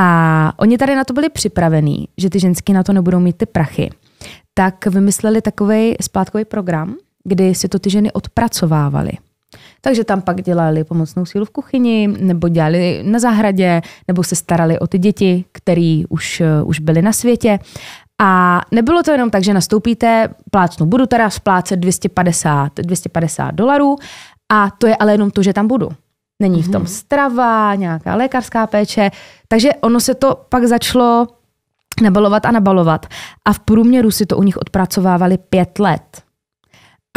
A oni tady na to byli připravení, že ty ženský na to nebudou mít ty prachy. Tak vymysleli takový splátkový program, kdy si to ty ženy odpracovávaly. Takže tam pak dělali pomocnou sílu v kuchyni, nebo dělali na zahradě, nebo se starali o ty děti, které už, eh, už byly na světě. A nebylo to jenom tak, že nastoupíte, plácnu, budu teda splácet 250, 250 dolarů a to je ale jenom to, že tam budu. Není v tom mhm. strava, nějaká lékařská péče, takže ono se to pak začalo nabalovat a nabalovat. A v průměru si to u nich odpracovávali pět let.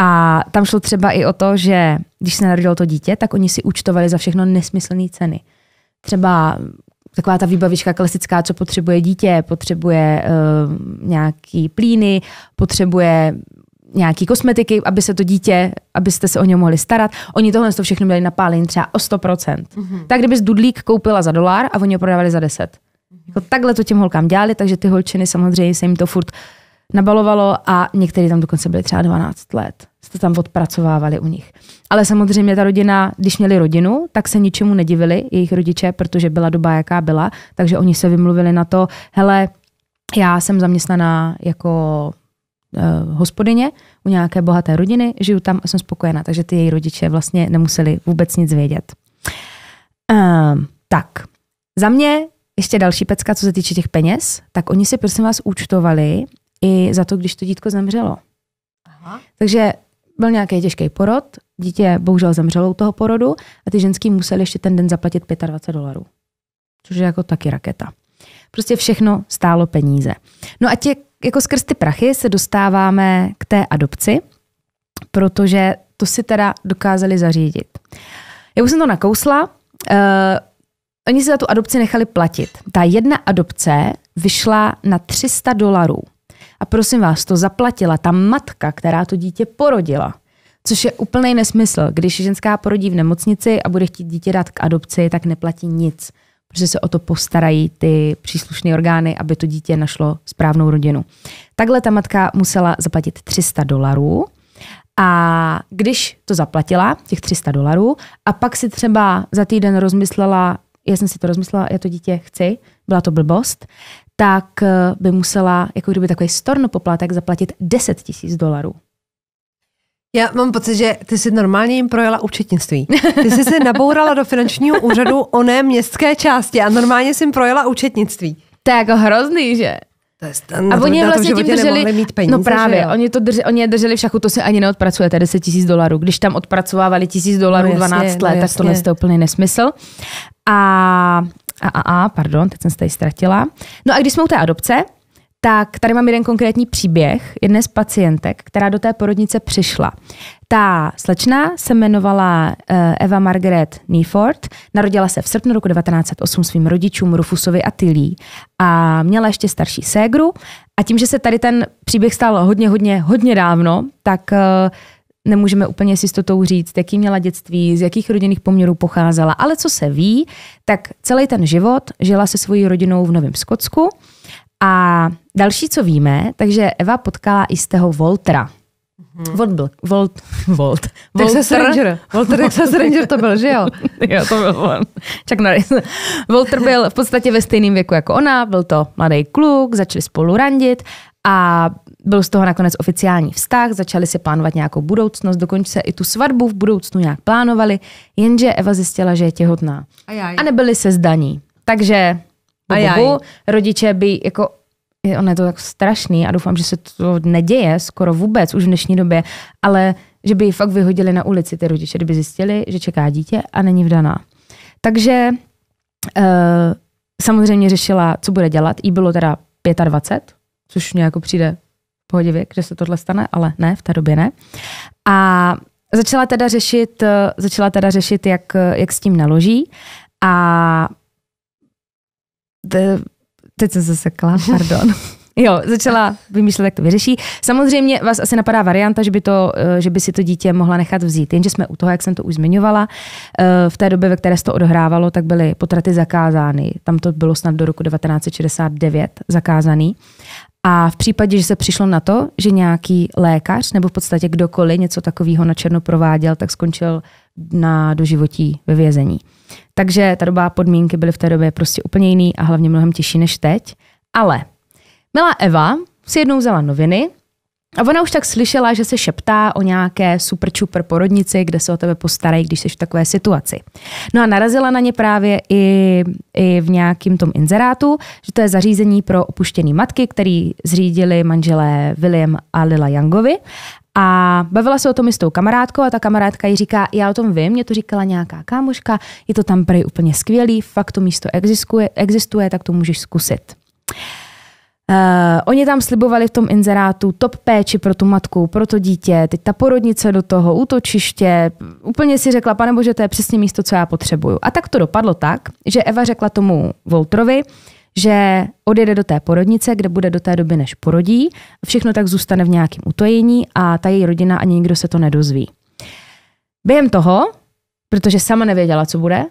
A tam šlo třeba i o to, že když se narodilo to dítě, tak oni si účtovali za všechno nesmyslné ceny. Třeba taková ta výbavička klasická, co potřebuje dítě, potřebuje uh, nějaký plíny, potřebuje nějaký kosmetiky, aby se to dítě, abyste se o něj mohli starat. Oni tohle to všechno měli napálení třeba o 100%. Mm-hmm. Tak kdyby dudlík koupila za dolar a oni ho prodávali za 10. Mm-hmm. Jako takhle to těm holkám dělali, takže ty holčiny samozřejmě se jim to furt uh, nabalovalo a někteří tam dokonce byli třeba 12 let. Jste tam odpracovávali u nich. Ale samozřejmě ta rodina, když měli rodinu, tak se ničemu nedivili jejich rodiče, protože byla doba, jaká byla, takže oni se vymluvili na to, hele, já jsem zaměstnaná jako uh, hospodyně u nějaké bohaté rodiny, žiju tam a jsem spokojená, takže ty její rodiče vlastně nemuseli vůbec nic vědět. Uh, tak, za mě ještě další pecka, co se týče těch peněz, tak oni si prosím vás účtovali i za to, když to dítko zemřelo. Aha. Takže byl nějaký těžký porod, dítě bohužel zemřelo u toho porodu a ty ženský museli ještě ten den zaplatit 25 dolarů. Což je jako taky raketa. Prostě všechno stálo peníze. No a tě, jako skrz ty prachy se dostáváme k té adopci, protože to si teda dokázali zařídit. Já už jsem to nakousla, uh, oni si za tu adopci nechali platit. Ta jedna adopce vyšla na 300 dolarů. A prosím vás, to zaplatila ta matka, která to dítě porodila. Což je úplný nesmysl. Když ženská porodí v nemocnici a bude chtít dítě dát k adopci, tak neplatí nic, protože se o to postarají ty příslušné orgány, aby to dítě našlo správnou rodinu. Takhle ta matka musela zaplatit 300 dolarů a když to zaplatila, těch 300 dolarů, a pak si třeba za týden rozmyslela, já jsem si to rozmyslela, já to dítě chci, byla to blbost, tak eh, by musela jako kdyby takový storno poplatek zaplatit 10 tisíc dolarů. Já mám pocit, že ty jsi normálně jim projela účetnictví. Ty jsi se nabourala do finančního úřadu oné městské části a normálně jsi jim projela účetnictví. To je jako hrozný, že? To je stan, a oni vlastně tím drželi, mít no peníze, no právě, oni, to drži, oni je drželi v šachu, to se ani neodpracujete, 10 tisíc dolarů. Když tam odpracovávali tisíc dolarů no jasně, 12 no let, no tak to je to úplný nesmysl. A a, a, a, pardon, teď jsem se tady ztratila. No a když jsme u té adopce, tak tady mám jeden konkrétní příběh jedné z pacientek, která do té porodnice přišla. Ta slečna se jmenovala eh, Eva Margaret Neford, narodila se v srpnu roku 1908 svým rodičům Rufusovi a Tilly a měla ještě starší ségru a tím, že se tady ten příběh stal hodně, hodně, hodně dávno, tak eh, nemůžeme úplně s jistotou říct, jaký měla dětství, z jakých rodinných poměrů pocházela, ale co se ví, tak celý ten život žila se svojí rodinou v Novém Skotsku a další, co víme, takže Eva potkala jistého Voltera. Hmm. Volt byl, Volt, Volt. *laughs* Volter, Texas Ranger. Volter Texas Ranger to byl, že jo? *laughs* jo, to byl on. Čak na *laughs* Volter byl v podstatě ve stejném věku jako ona, byl to mladý kluk, začali spolu randit a byl z toho nakonec oficiální vztah, začali si plánovat nějakou budoucnost, dokonce i tu svatbu v budoucnu nějak plánovali, jenže Eva zjistila, že je těhotná. Ajaj. A nebyli se zdaní. Takže bohu, rodiče by jako On je to tak strašný a doufám, že se to neděje skoro vůbec už v dnešní době, ale že by ji fakt vyhodili na ulici ty rodiče, kdyby zjistili, že čeká dítě a není vdaná. Takže e, samozřejmě řešila, co bude dělat. Jí bylo teda 25, což mě jako přijde pohodě věk, že se tohle stane, ale ne, v té době ne. A začala teda řešit, eh, začala teda řešit jak, eh, jak s tím naloží a teď jsem se sekla, *laughs* pardon. Jo, začala vymýšlet, jak to vyřeší. Samozřejmě vás asi napadá varianta, že by, to, eh, že by si to dítě mohla nechat vzít. Jenže jsme u toho, jak jsem to už zmiňovala, v té době, ve které se to odhrávalo, tak byly potraty zakázány. Tam to bylo snad do roku 1969 zakázaný. A v případě, že se přišlo na to, že nějaký lékař nebo v podstatě kdokoliv něco takového na černo prováděl, tak skončil na doživotí ve vězení. Takže ta doba podmínky byly v té době prostě úplně jiný a hlavně mnohem těžší než teď. Ale milá Eva si jednou vzala noviny a ona už tak slyšela, že se šeptá o nějaké super čuper porodnici, kde se o tebe postarají, když jsi v takové situaci. No a narazila na ně právě i, i v nějakým tom inzerátu, že to je zařízení pro opuštěné matky, který zřídili manželé William a Lila Youngovi. A bavila se o tom i s tou kamarádkou a ta kamarádka jí říká, já o tom vím, mě to říkala nějaká kámoška, je to tam prej úplně skvělý, fakt to místo existuje, existuje tak to můžeš zkusit. Uh, oni tam slibovali v tom inzerátu top péči pro tu matku, pro to dítě, teď ta porodnice do toho, útočiště. Úplně si řekla, pane bože, to je přesně místo, co já potřebuju. A tak to dopadlo tak, že Eva řekla tomu Voltrovi, že odjede do té porodnice, kde bude do té doby, než porodí. Všechno tak zůstane v nějakém utojení a ta její rodina ani nikdo se to nedozví. Během toho, protože sama nevěděla, co bude,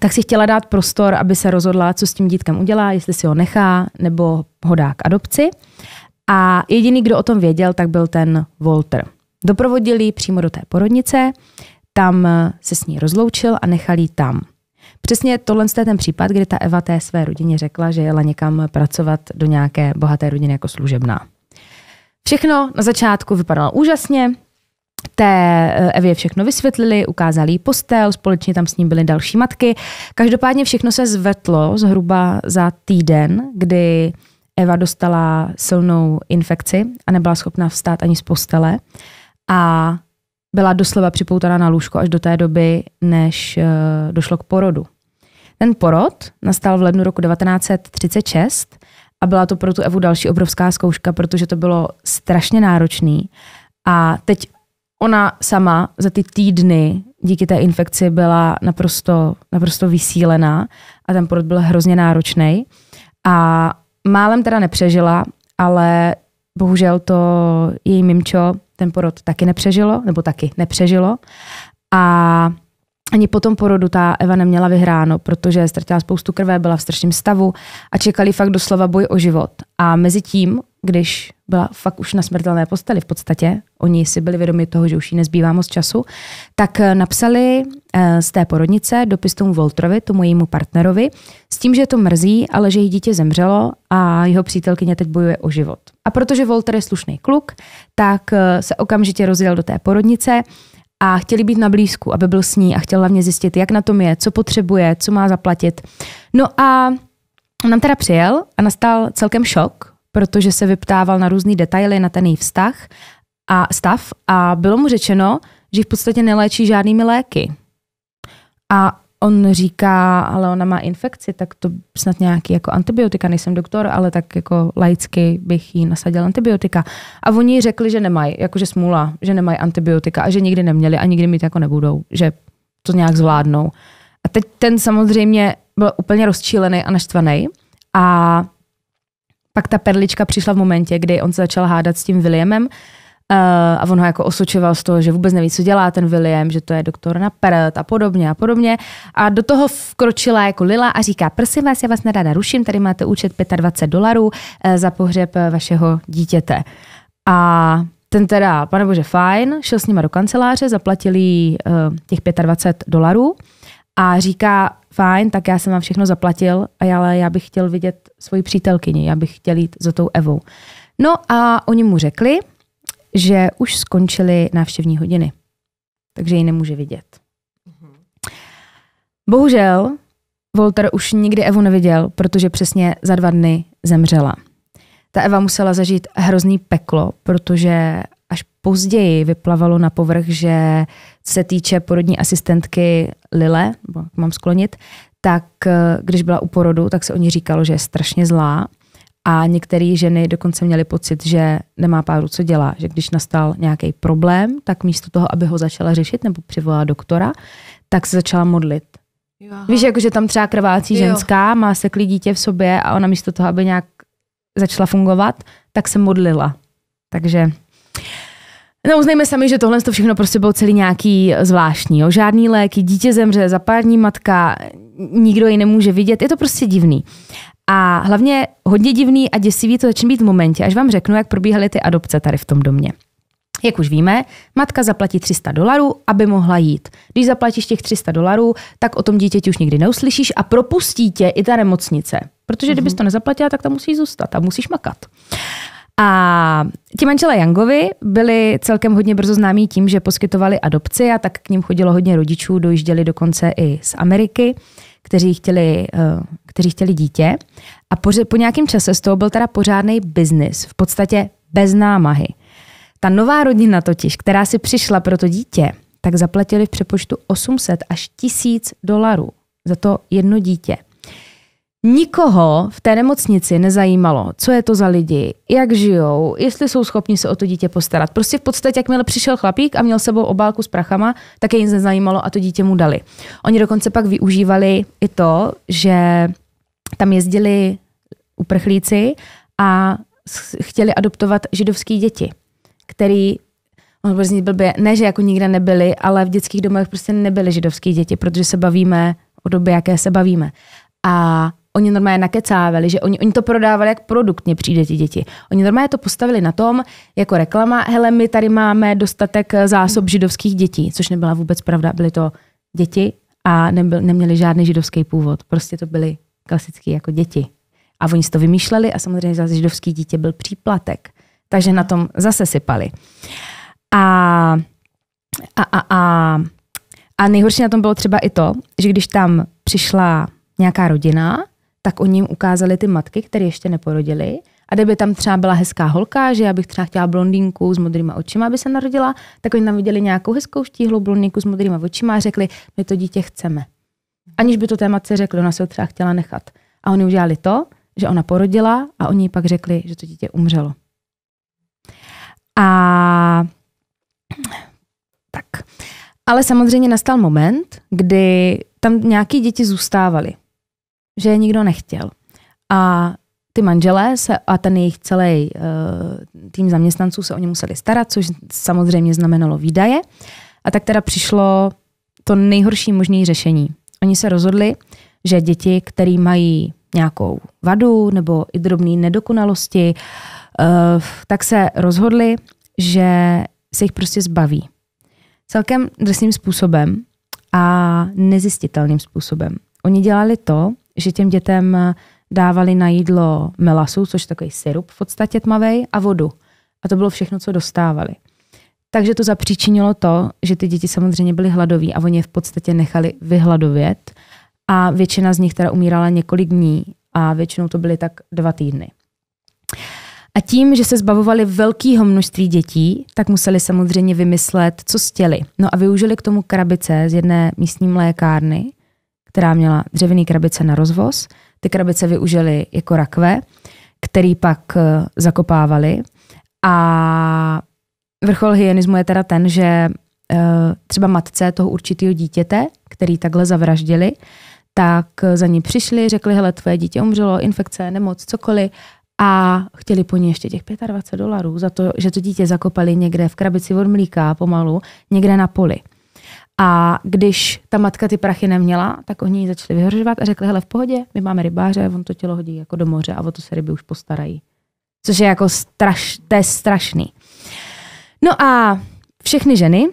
tak si chtěla dát prostor, aby se rozhodla, co s tím dítkem udělá, jestli si ho nechá nebo ho dá k adopci. A jediný, kdo o tom věděl, tak byl ten Walter. Doprovodil ji přímo do té porodnice, tam se s ní rozloučil a nechal ji tam. Přesně tohle je ten případ, kdy ta Eva té své rodině řekla, že jela někam pracovat do nějaké bohaté rodiny jako služebná. Všechno na začátku vypadalo úžasně, té eh, Evě všechno vysvětlili, ukázali jí postel, společně tam s ním byly další matky. Každopádně všechno se zvetlo zhruba za týden, kdy Eva dostala silnou infekci a nebyla schopna vstát ani z postele a byla doslova připoutaná na lůžko až do té doby, než eh, došlo k porodu. Ten porod nastal v lednu roku 1936 a byla to pro tu Evu další obrovská zkouška, protože to bylo strašně náročný. A teď ona sama za ty týdny díky té infekci byla naprosto, naprosto vysílená a ten porod byl hrozně náročný. A málem teda nepřežila, ale bohužel to její mimčo ten porod taky nepřežilo, nebo taky nepřežilo. A ani po tom porodu ta Eva neměla vyhráno, protože ztratila spoustu krve, byla v strašném stavu a čekali fakt doslova boj o život. A mezi tím když byla fakt už na smrtelné posteli v podstatě, oni si byli vědomi toho, že už jí nezbývá moc času, tak eh, napsali eh, z té porodnice dopis tomu Voltrovi, tomu jejímu partnerovi, s tím, že to mrzí, ale že její dítě zemřelo a jeho přítelkyně teď bojuje o život. A protože Volter je slušný kluk, tak eh, se okamžitě rozjel do té porodnice a chtěli být na blízku, aby byl s ní a chtěl hlavně zjistit, jak na tom je, co potřebuje, co má zaplatit. No a On nám teda přijel a nastal celkem šok, protože se vyptával na různé detaily, na ten její vztah a stav a bylo mu řečeno, že v podstatě neléčí žádnými léky. A on říká, ale ona má infekci, tak to snad nějaký jako antibiotika, nejsem doktor, ale tak jako laicky bych jí nasadil antibiotika. A oni jí řekli, že nemají, jakože smůla, že nemají antibiotika a že nikdy neměli a nikdy mít jako nebudou, že to nějak zvládnou. A teď ten samozřejmě byl úplně rozčílený a naštvaný a pak ta perlička přišla v momentě, kdy on se začal hádat s tím Williamem uh, a on ho jako osočoval z toho, že vůbec neví, co dělá ten William, že to je doktor na prd a podobně a podobně. A do toho vkročila jako Lila a říká, prosím vás, já vás nerada ruším, tady máte účet 25 dolarů eh, za pohřeb eh, vašeho dítěte. A ten teda, pane bože, fajn, šel s nima do kanceláře, zaplatili uh, těch 25 dolarů a říká, fajn, tak já jsem vám všechno zaplatil, ale já bych chtěl vidět svoji přítelkyni, já bych chtěl jít za tou Evou. No a oni mu řekli, že už skončily návštěvní hodiny, takže ji nemůže vidět. Mhm. Bohužel Volter už nikdy Evu neviděl, protože přesně za dva dny zemřela. Ta Eva musela zažít hrozný peklo, protože až později vyplavalo na povrch, že se týče porodní asistentky Lile, mám sklonit, tak eh, když byla u porodu, tak se o ní říkalo, že je strašně zlá a některé ženy dokonce měly pocit, že nemá páru co dělá, že když nastal nějaký problém, tak místo toho, aby ho začala řešit nebo přivolala doktora, tak se začala modlit. Jo. Víš, jako, že tam třeba krvácí jo. ženská, má se dítě v sobě a ona místo toho, aby nějak začala fungovat, tak se modlila. Takže No uznejme sami, že tohle to všechno prostě bylo celý nějaký eh, zvláštní. Jo? Žádný léky, dítě zemře, zapární matka, nikdo ji nemůže vidět, je to prostě divný. A hlavně hodně divný a děsivý to začne být v momentě, až vám řeknu, jak probíhaly ty adopce tady v tom domě. Jak už víme, matka zaplatí 300 dolarů, aby mohla jít. Když zaplatíš těch 300 dolarů, tak o tom dítěti už nikdy neuslyšíš a propustí tě i ta nemocnice. Protože kdybys mhm. to nezaplatila, tak tam musíš zůstat a musíš makat. A ti manželé Jangovi byli celkem hodně brzo známí tím, že poskytovali adopci a tak k ním chodilo hodně rodičů, dojížděli dokonce i z Ameriky, kteří chtěli, eh, kteří chtěli dítě. A po, po nějakém čase z toho byl teda pořádný biznis, v podstatě bez námahy. Ta nová rodina totiž, která si přišla pro to dítě, tak zaplatili v přepočtu 800 až 1000 dolarů za to jedno dítě. Nikoho v té nemocnici nezajímalo, co je to za lidi, jak žijou, jestli jsou schopni se o to dítě postarat. Prostě v podstatě, jakmile přišel chlapík a měl sebou obálku s prachama, tak je nic nezajímalo a to dítě mu dali. Oni dokonce pak využívali i to, že tam jezdili uprchlíci a chtěli adoptovat židovské děti, který on byl blbě, ne, že jako nikde nebyli, ale v dětských domech prostě nebyly židovské děti, protože se bavíme o době, jaké se bavíme. A oni normálně nakecávali, že oni, oni to prodávali jak produkt, mně přijde ti děti. Oni normálně to postavili na tom, jako reklama, hele, my tady máme dostatek eh, zásob židovských dětí, což nebyla vůbec pravda, byly to děti a nebyl, neměli žádný židovský původ, prostě to byly klasické jako děti. A oni si to vymýšleli a samozřejmě za židovský dítě byl příplatek, takže na tom zase sypali. A, a, a, a, a nejhorší na tom bylo třeba i to, že když tam přišla nějaká rodina, tak oni jim ukázali ty matky, které ještě neporodily. A kdyby tam třeba byla hezká holka, že já bych třeba chtěla blondýnku s modrýma očima, aby se narodila, tak oni tam viděli nějakou hezkou štíhlou blondýnku s modrýma očima a řekli, my to dítě chceme. Aniž by to té matce řekli, ona se ho třeba chtěla nechat. A oni udělali to, že ona porodila a oni pak řekli, že to dítě umřelo. A tak. Ale samozřejmě nastal moment, kdy tam nějaký děti zůstávaly že je nikdo nechtěl. A ty manželé se, a ten jejich celý uh, eh, tým zaměstnanců se o ně museli starat, což samozřejmě znamenalo výdaje. A tak teda přišlo to nejhorší možné řešení. Oni se rozhodli, že děti, které mají nějakou vadu nebo i drobné nedokonalosti, uh, tak se rozhodli, že se jich prostě zbaví. Celkem drsným způsobem a nezjistitelným způsobem. Oni dělali to, že těm dětem eh, dávali na jídlo melasu, což je takový syrup v podstatě tmavej, a vodu. A to bylo všechno, co dostávali. Takže to zapříčinilo to, že ty děti samozřejmě byly hladoví a oni je v podstatě nechali vyhladovět a většina z nich teda umírala několik dní a většinou to byly tak dva týdny. A tím, že se zbavovali velkého množství dětí, tak museli samozřejmě vymyslet, co stěli. No a využili k tomu krabice z jedné místní mlékárny, která měla dřevěné krabice na rozvoz. Ty krabice využili jako rakve, který pak eh, zakopávali. A vrchol hyenismu je teda ten, že eh, třeba matce toho určitého dítěte, který takhle zavraždili, tak eh, za ní přišli, řekli, hele, tvoje dítě umřelo, infekce, nemoc, cokoliv a chtěli po ní ještě těch 25 dolarů za to, že to dítě zakopali někde v krabici od mlíka pomalu, někde na poli. A když ta matka ty prachy neměla, tak oni ji začali vyhrožovat a řekli, hele, v pohodě, my máme rybáře, on to tělo hodí jako do moře a o to se ryby už postarají. Což je jako straš, to je strašný. No a všechny ženy,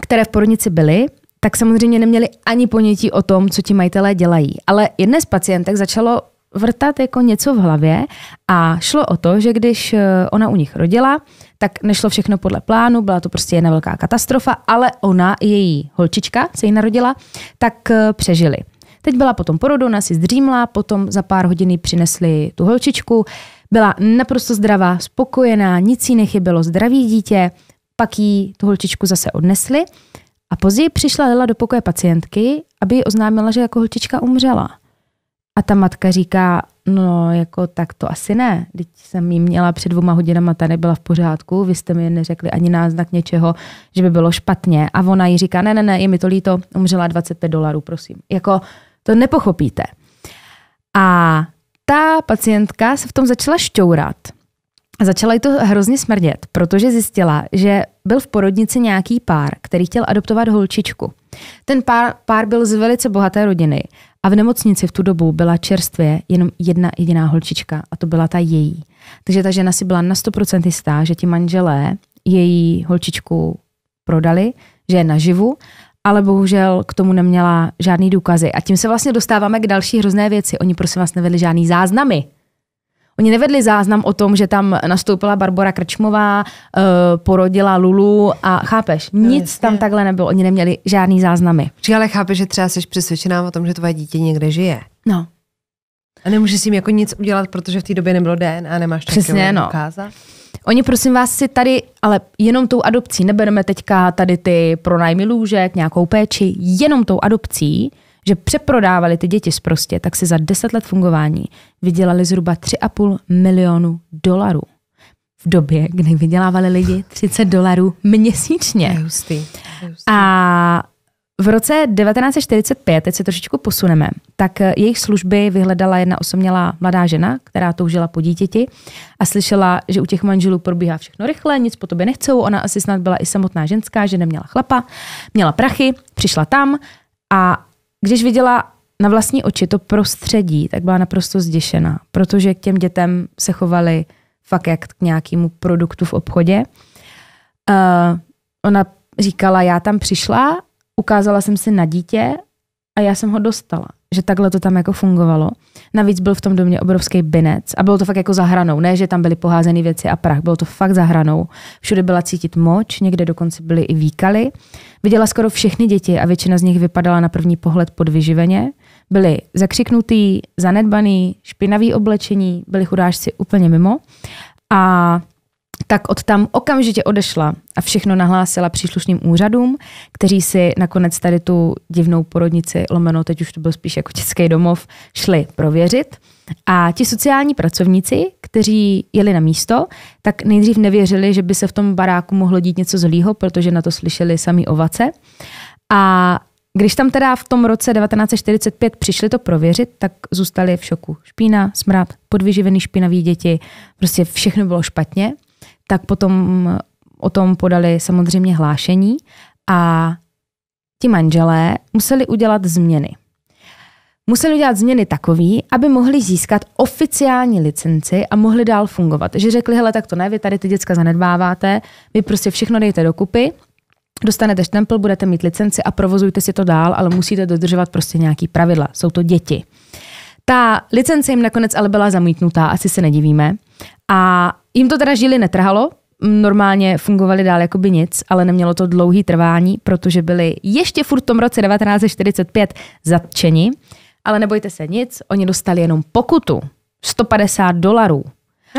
které v porodnici byly, tak samozřejmě neměly ani ponětí o tom, co ti majitelé dělají. Ale jedné z pacientek začalo vrtat jako něco v hlavě a šlo o to, že když eh, ona u nich rodila, tak nešlo všechno podle plánu, byla to prostě jedna velká katastrofa, ale ona i její holčička se jí narodila, tak eh, přežili. Teď byla potom porodu, ona si zdřímla, potom za pár hodin přinesli tu holčičku, byla naprosto zdravá, spokojená, nic jí nechybělo, zdravý dítě, pak jí tu holčičku zase odnesli a později přišla Lila do pokoje pacientky, aby jí oznámila, že jako holčička umřela. A ta matka říká, No, jako tak to asi ne. Teď jsem ji měla před dvěma hodinama, ta nebyla v pořádku, vy jste mi neřekli ani náznak něčeho, že by bylo špatně. A ona jí říká, ne, ne, ne, je mi to líto, umřela 25 dolarů, prosím. Jako, to nepochopíte. A ta pacientka se v tom začala šťourat. Začala jí to hrozně smrdět, protože zjistila, že byl v porodnici nějaký pár, který chtěl adoptovat holčičku. Ten pár, pár byl z velice bohaté rodiny a v nemocnici v tu dobu byla čerstvě jenom jedna jediná holčička a to byla ta její. Takže ta žena si byla na 100% jistá, že ti manželé její holčičku prodali, že je naživu, ale bohužel k tomu neměla žádný důkazy. A tím se vlastně dostáváme k další hrozné věci. Oni prosím vás nevedli žádný záznamy Oni nevedli záznam o tom, že tam nastoupila Barbora Krčmová, eh, porodila Lulu a chápeš, nic no, tam takhle nebylo, oni neměli žádný záznamy. Či ale chápeš, že třeba jsi přesvědčená o tom, že tvoje dítě někde žije. No. A nemůžeš si jako nic udělat, protože v té době nebylo den a nemáš Přesně, no. ukázat? Oni, prosím vás, si tady, ale jenom tou adopcí, nebereme teďka tady ty pronajmy lůžek, nějakou péči, jenom tou adopcí že přeprodávali ty děti zprostě, tak si za 10 let fungování vydělali zhruba 3,5 milionu dolarů. V době, kdy vydělávali lidi 30 dolarů měsíčně. Hustý. A v roce 1945, teď se trošičku posuneme, tak jejich služby vyhledala jedna osmělá mladá žena, která toužila po dítěti a slyšela, že u těch manželů probíhá všechno rychle, nic po tobě nechcou. Ona asi snad byla i samotná ženská, že neměla chlapa, měla prachy, přišla tam a když viděla na vlastní oči to prostředí, tak byla naprosto zděšená, protože k těm dětem se chovali fakt jak k nějakému produktu v obchodě. Uh, ona říkala, já tam přišla, ukázala jsem si na dítě a já jsem ho dostala že takhle to tam jako fungovalo. Navíc byl v tom domě obrovský binec a bylo to fakt jako zahranou, ne, že tam byly poházeny věci a prach, bylo to fakt zahranou. Všude byla cítit moč, někde dokonce byly i výkaly. Viděla skoro všechny děti a většina z nich vypadala na první pohled podvyživeně. Byli zakřiknutý, zanedbaný, špinavý oblečení, byli chudáčci úplně mimo. A tak od tam okamžitě odešla a všechno nahlásila příslušným úřadům, kteří si nakonec tady tu divnou porodnici, lomeno teď už to byl spíš jako dětský domov, šli prověřit. A ti sociální pracovníci, kteří jeli na místo, tak nejdřív nevěřili, že by se v tom baráku mohlo dít něco zlýho, protože na to slyšeli sami ovace. A když tam teda v tom roce 1945 přišli to prověřit, tak zůstali v šoku. Špína, smrad, podvyživený špinavý děti, prostě všechno bylo špatně tak potom eh, o tom podali samozřejmě hlášení a ti manželé museli udělat změny. Museli udělat změny takový, aby mohli získat oficiální licenci a mohli dál fungovat. Že řekli, hele, tak to ne, vy tady ty děcka zanedbáváte, vy prostě všechno dejte dokupy, dostanete štempel, budete mít licenci a provozujte si to dál, ale musíte dodržovat prostě nějaký pravidla. Jsou to děti. Ta licence jim nakonec ale byla zamítnutá, asi se nedivíme. A jim to teda žili netrhalo, normálně fungovali dál jako by nic, ale nemělo to dlouhý trvání, protože byli ještě furt v tom roce 1945 zatčeni, ale nebojte se nic, oni dostali jenom pokutu 150 dolarů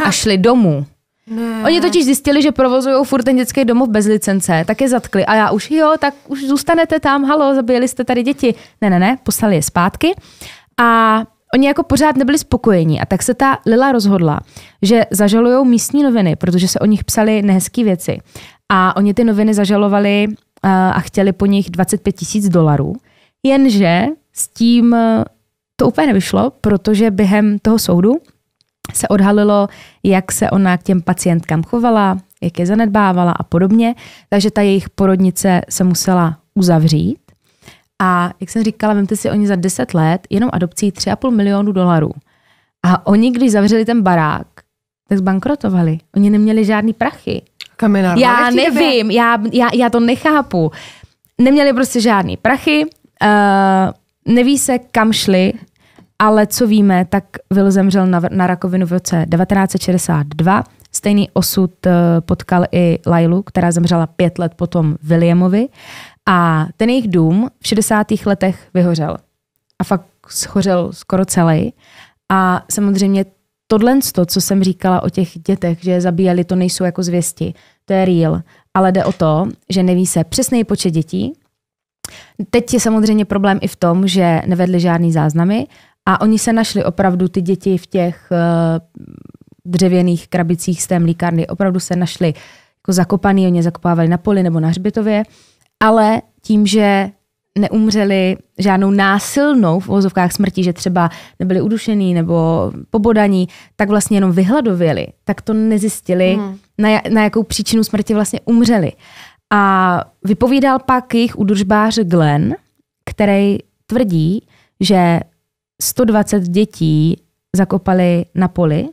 a šli domů. Ne. Oni totiž zjistili, že provozují furt ten dětský domov bez licence, tak je zatkli. A já už, jo, tak už zůstanete tam, halo, zabijeli jste tady děti. Ne, ne, ne, poslali je zpátky. A Oni jako pořád nebyli spokojení a tak se ta Lila rozhodla, že zažalujou místní noviny, protože se o nich psali nehezké věci. A oni ty noviny zažalovali eh, a chtěli po nich 25 tisíc dolarů, jenže s tím eh, to úplně nevyšlo, protože během toho soudu se odhalilo, jak se ona k těm pacientkám chovala, jak je zanedbávala a podobně, takže ta jejich porodnice se musela uzavřít. A jak jsem říkala, vemte si oni za 10 let jenom adopcí 3,5 milionu dolarů. A oni, když zavřeli ten barák, tak zbankrotovali. Oni neměli žádný prachy. Kamenár, já nevím, já, já, já to nechápu. Neměli prostě žádný prachy, uh, neví se, kam šli, ale co víme, tak Will zemřel na, na rakovinu v roce 1962. Stejný osud eh, potkal i Lailu, která zemřela pět let potom Williamovi. A ten jejich dům v 60. letech vyhořel. A fakt schořel skoro celý. A samozřejmě tohle, co jsem říkala o těch dětech, že je zabíjeli, to nejsou jako zvěsti. To je real. Ale jde o to, že neví se přesný počet dětí. Teď je samozřejmě problém i v tom, že nevedli žádný záznamy a oni se našli opravdu ty děti v těch uh, dřevěných krabicích z té mlíkárny. Opravdu se našli jako zakopaný, oni je zakopávali na poli nebo na hřbitově. Uh, ale tím, že neumřeli žádnou násilnou v vozovkách smrti, že třeba nebyli udušený nebo pobodaní, tak vlastně jenom vyhladověli, tak to nezjistili, hmm. na, na jakou příčinu smrti vlastně umřeli. A vypovídal pak jejich udržbář Glenn, který tvrdí, že 120 dětí zakopali na poli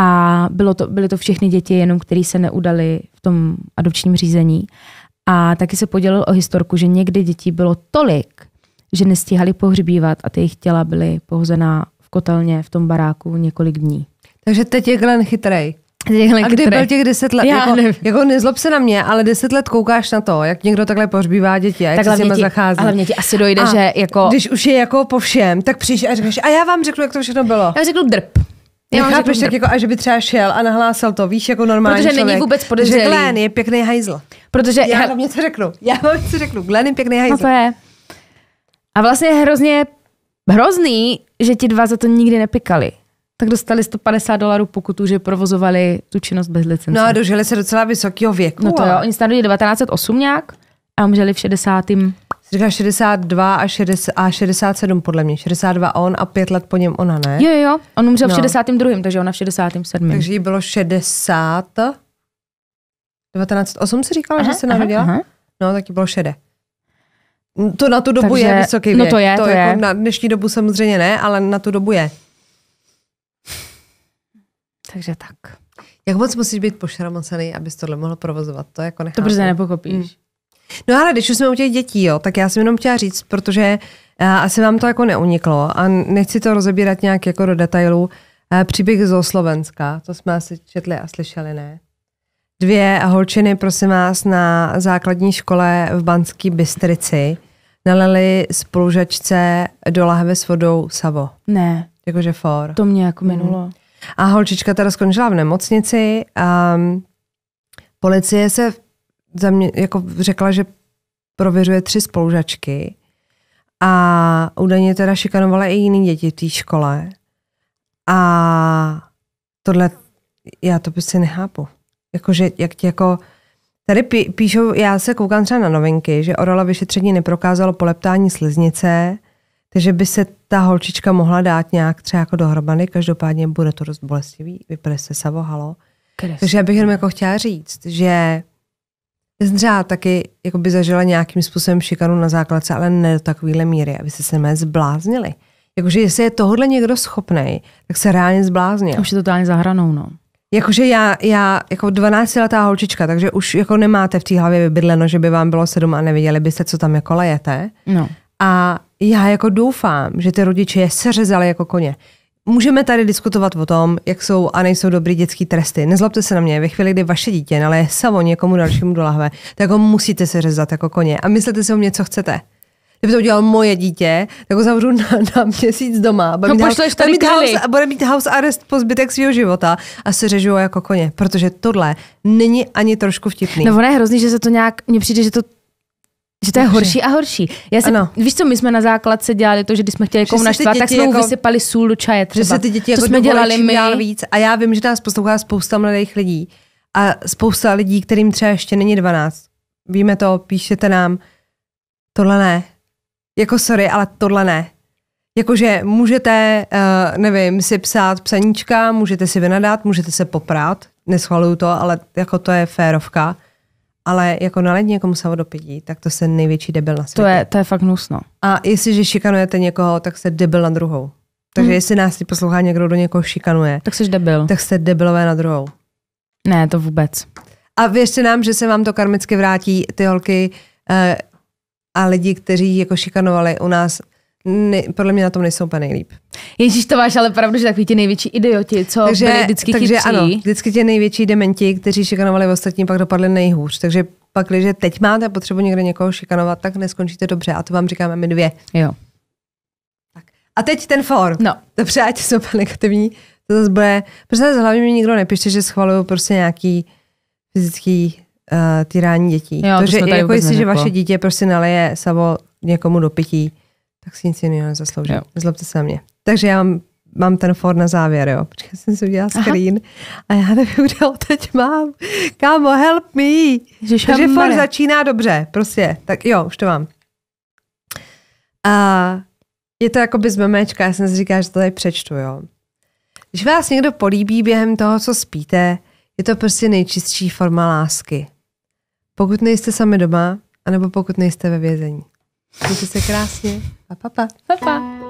a bylo to, byly to všechny děti, jenom které se neudali v tom adopčním řízení. A taky se podělil o historku, že někdy dětí bylo tolik, že nestíhali pohřbívat a ty jejich těla byly pohozená v kotelně v tom baráku několik dní. Takže teď je Glenn chytrej. Glenn a kdy chytrej. byl těch deset let? Já jako, nevím. jako nezlob se na mě, ale deset let koukáš na to, jak někdo takhle pohřbívá děti a jak tak se s nimi zachází. Ale mě ti asi dojde, a že jako... Když už je jako po všem, tak přijdeš a řekneš, a já vám řeknu, jak to všechno bylo. Já řeknu drp. Já Nechápeš tak jako, a že by třeba šel a nahlásil to, víš, jako normální Protože člověk, není vůbec podezřelý. Že Glenn je pěkný hajzl. Protože... Já vám něco řeknu. Já vám něco řeknu. Glenn je pěkný no hajzl. No to je. A vlastně je hrozně hrozný, že ti dva za to nikdy nepikali. Tak dostali 150 dolarů pokutu, že provozovali tu činnost bez licence. No a dožili se docela vysokého věku. No to jo, oni snad 1908 nějak a umřeli v 60. Říká 62 a, 60, a 67 podle mě. 62 on a 5 let po něm ona, ne? Jo, jo, on umřel no. v 62. takže ona v 67. Takže jí bylo 60. 1908 si říkala, aha, že se narodila? Aha, aha. No, tak jí bylo šede. To na tu dobu Takže, je vysoký věk. No to je, to, to jako je. jako Na dnešní dobu samozřejmě ne, ale na tu dobu je. Takže tak. Jak moc musíš být pošramocený, abys tohle mohl provozovat? To jako nechápu. To brzy nepochopíš. Hmm. No ale když už jsme u těch dětí, jo, tak já jsem jenom chtěla říct, protože eh, asi vám to jako neuniklo a nechci to rozebírat nějak jako do detailů. Eh, příběh z Slovenska, to jsme asi četli a slyšeli, ne? Dvě holčiny, prosím vás, na základní škole v Banské Bystrici naleli spolužačce do lahve s vodou savo. Ne. Jakože for. To mě jako mhm. minulo. A holčička teda skončila v nemocnici. Um, policie se za mě, jako řekla, že prověřuje tři spolužačky a údajně teda šikanovala i jiný děti v té škole. A tohle, já to prostě nechápu. Jakože, jak ti jako, tady pí, píšou, já se koukám třeba na novinky, že Orala vyšetření neprokázalo poleptání sliznice, takže by se ta holčička mohla dát nějak třeba jako dohromady, každopádně bude to dost bolestivý, vypadá se savohalo. Takže já bych jenom jako chtěla říct, že třeba taky jakoby zažila nějakým způsobem šikanu na základce, ale ne do takovéhle míry, aby se se mé zbláznili. Jakože jestli je tohle někdo schopný, tak se reálně zbláznil. Už je totálně zahranou, no. Jakože já, já jako 12 letá holčička, takže už jako nemáte v té hlavě vybydleno, že by vám bylo sedm a neviděli byste, co tam jako lejete. No. A já jako doufám, že ty rodiče je seřezali jako koně. Můžeme tady diskutovat o tom, jak jsou a nejsou dobrý dětský tresty. Nezlobte se na mě, ve chvíli, kdy vaše dítě ale samo někomu dalšímu do lahve, tak ho musíte se řezat jako koně a myslete si o mě, co chcete. Kdyby to udělal moje dítě, tak ho zavřu na, na měsíc doma. Bude no mít, house, bude, mít house, bude mít house arrest po zbytek svého života a se řežu jako koně, protože tohle není ani trošku vtipný. No ono je hrozný, že se to nějak, mně přijde, že to že to je Takže. horší a horší. Já jsem, víš co, my jsme na základce dělali to, že když jsme chtěli komu jako naštvat, tak jsme jako, mu vysypali sůl do čaje třeba. Že se ty děti to jako jsme dělali my. Dál víc. A já vím, že nás poslouchá spousta mladých lidí a spousta lidí, kterým třeba ještě není 12. Víme to, píšete nám, tohle ne. Jako sorry, ale tohle ne. Jakože můžete, uh, nevím, si psát psaníčka, můžete si vynadat, můžete se poprát, neschvaluju to, ale jako to je férovka ale jako nalet někomu jako samo do tak to se největší debil na světě. To je, to je fakt nusno. A jestliže šikanujete někoho, tak se debil na druhou. Takže hmm. jestli nás poslouchá někdo, do někoho šikanuje, tak jsi debil. Tak jste debilové na druhou. Ne, to vůbec. A věřte nám, že se vám to karmicky vrátí, ty holky eh, a lidi, kteří jako šikanovali u nás ne, podle mě na tom nejsou úplně nejlíp. Ježíš, to máš ale pravdu, že takový ti největší idioti, co takže, byli vždycky takže chytří. ano, vždycky ti největší dementi, kteří šikanovali ostatní, pak dopadli nejhůř. Takže pak, když teď máte potřebu někde někoho šikanovat, tak neskončíte dobře. A to vám říkáme my dvě. Jo. Tak. A teď ten for. No. Dobře, ať jsou negativní. To zase bude, protože zase hlavně mi nikdo nepíše, že schvaluju prostě nějaký fyzický uh, týrání dětí. Jo, to, to že, jako jestli, že vaše dítě prostě naleje samo někomu do pití, tak si nic jiného nezaslouží. Jo. Zlobte se na mě. Takže já mám, mám ten for na závěr, jo. Protože jsem si udělala screen Aha. a já nevím, kde ho teď mám. Kámo, help me. Ježiš, Takže for mare. začíná dobře, prostě. Tak jo, už to mám. A je to jako by z memečka, já jsem si říkala, že to tady přečtu, jo. Když vás někdo políbí během toho, co spíte, je to prostě nejčistší forma lásky. Pokud nejste sami doma, anebo pokud nejste ve vězení. Mějte se krásně a papa. Papa. Pa.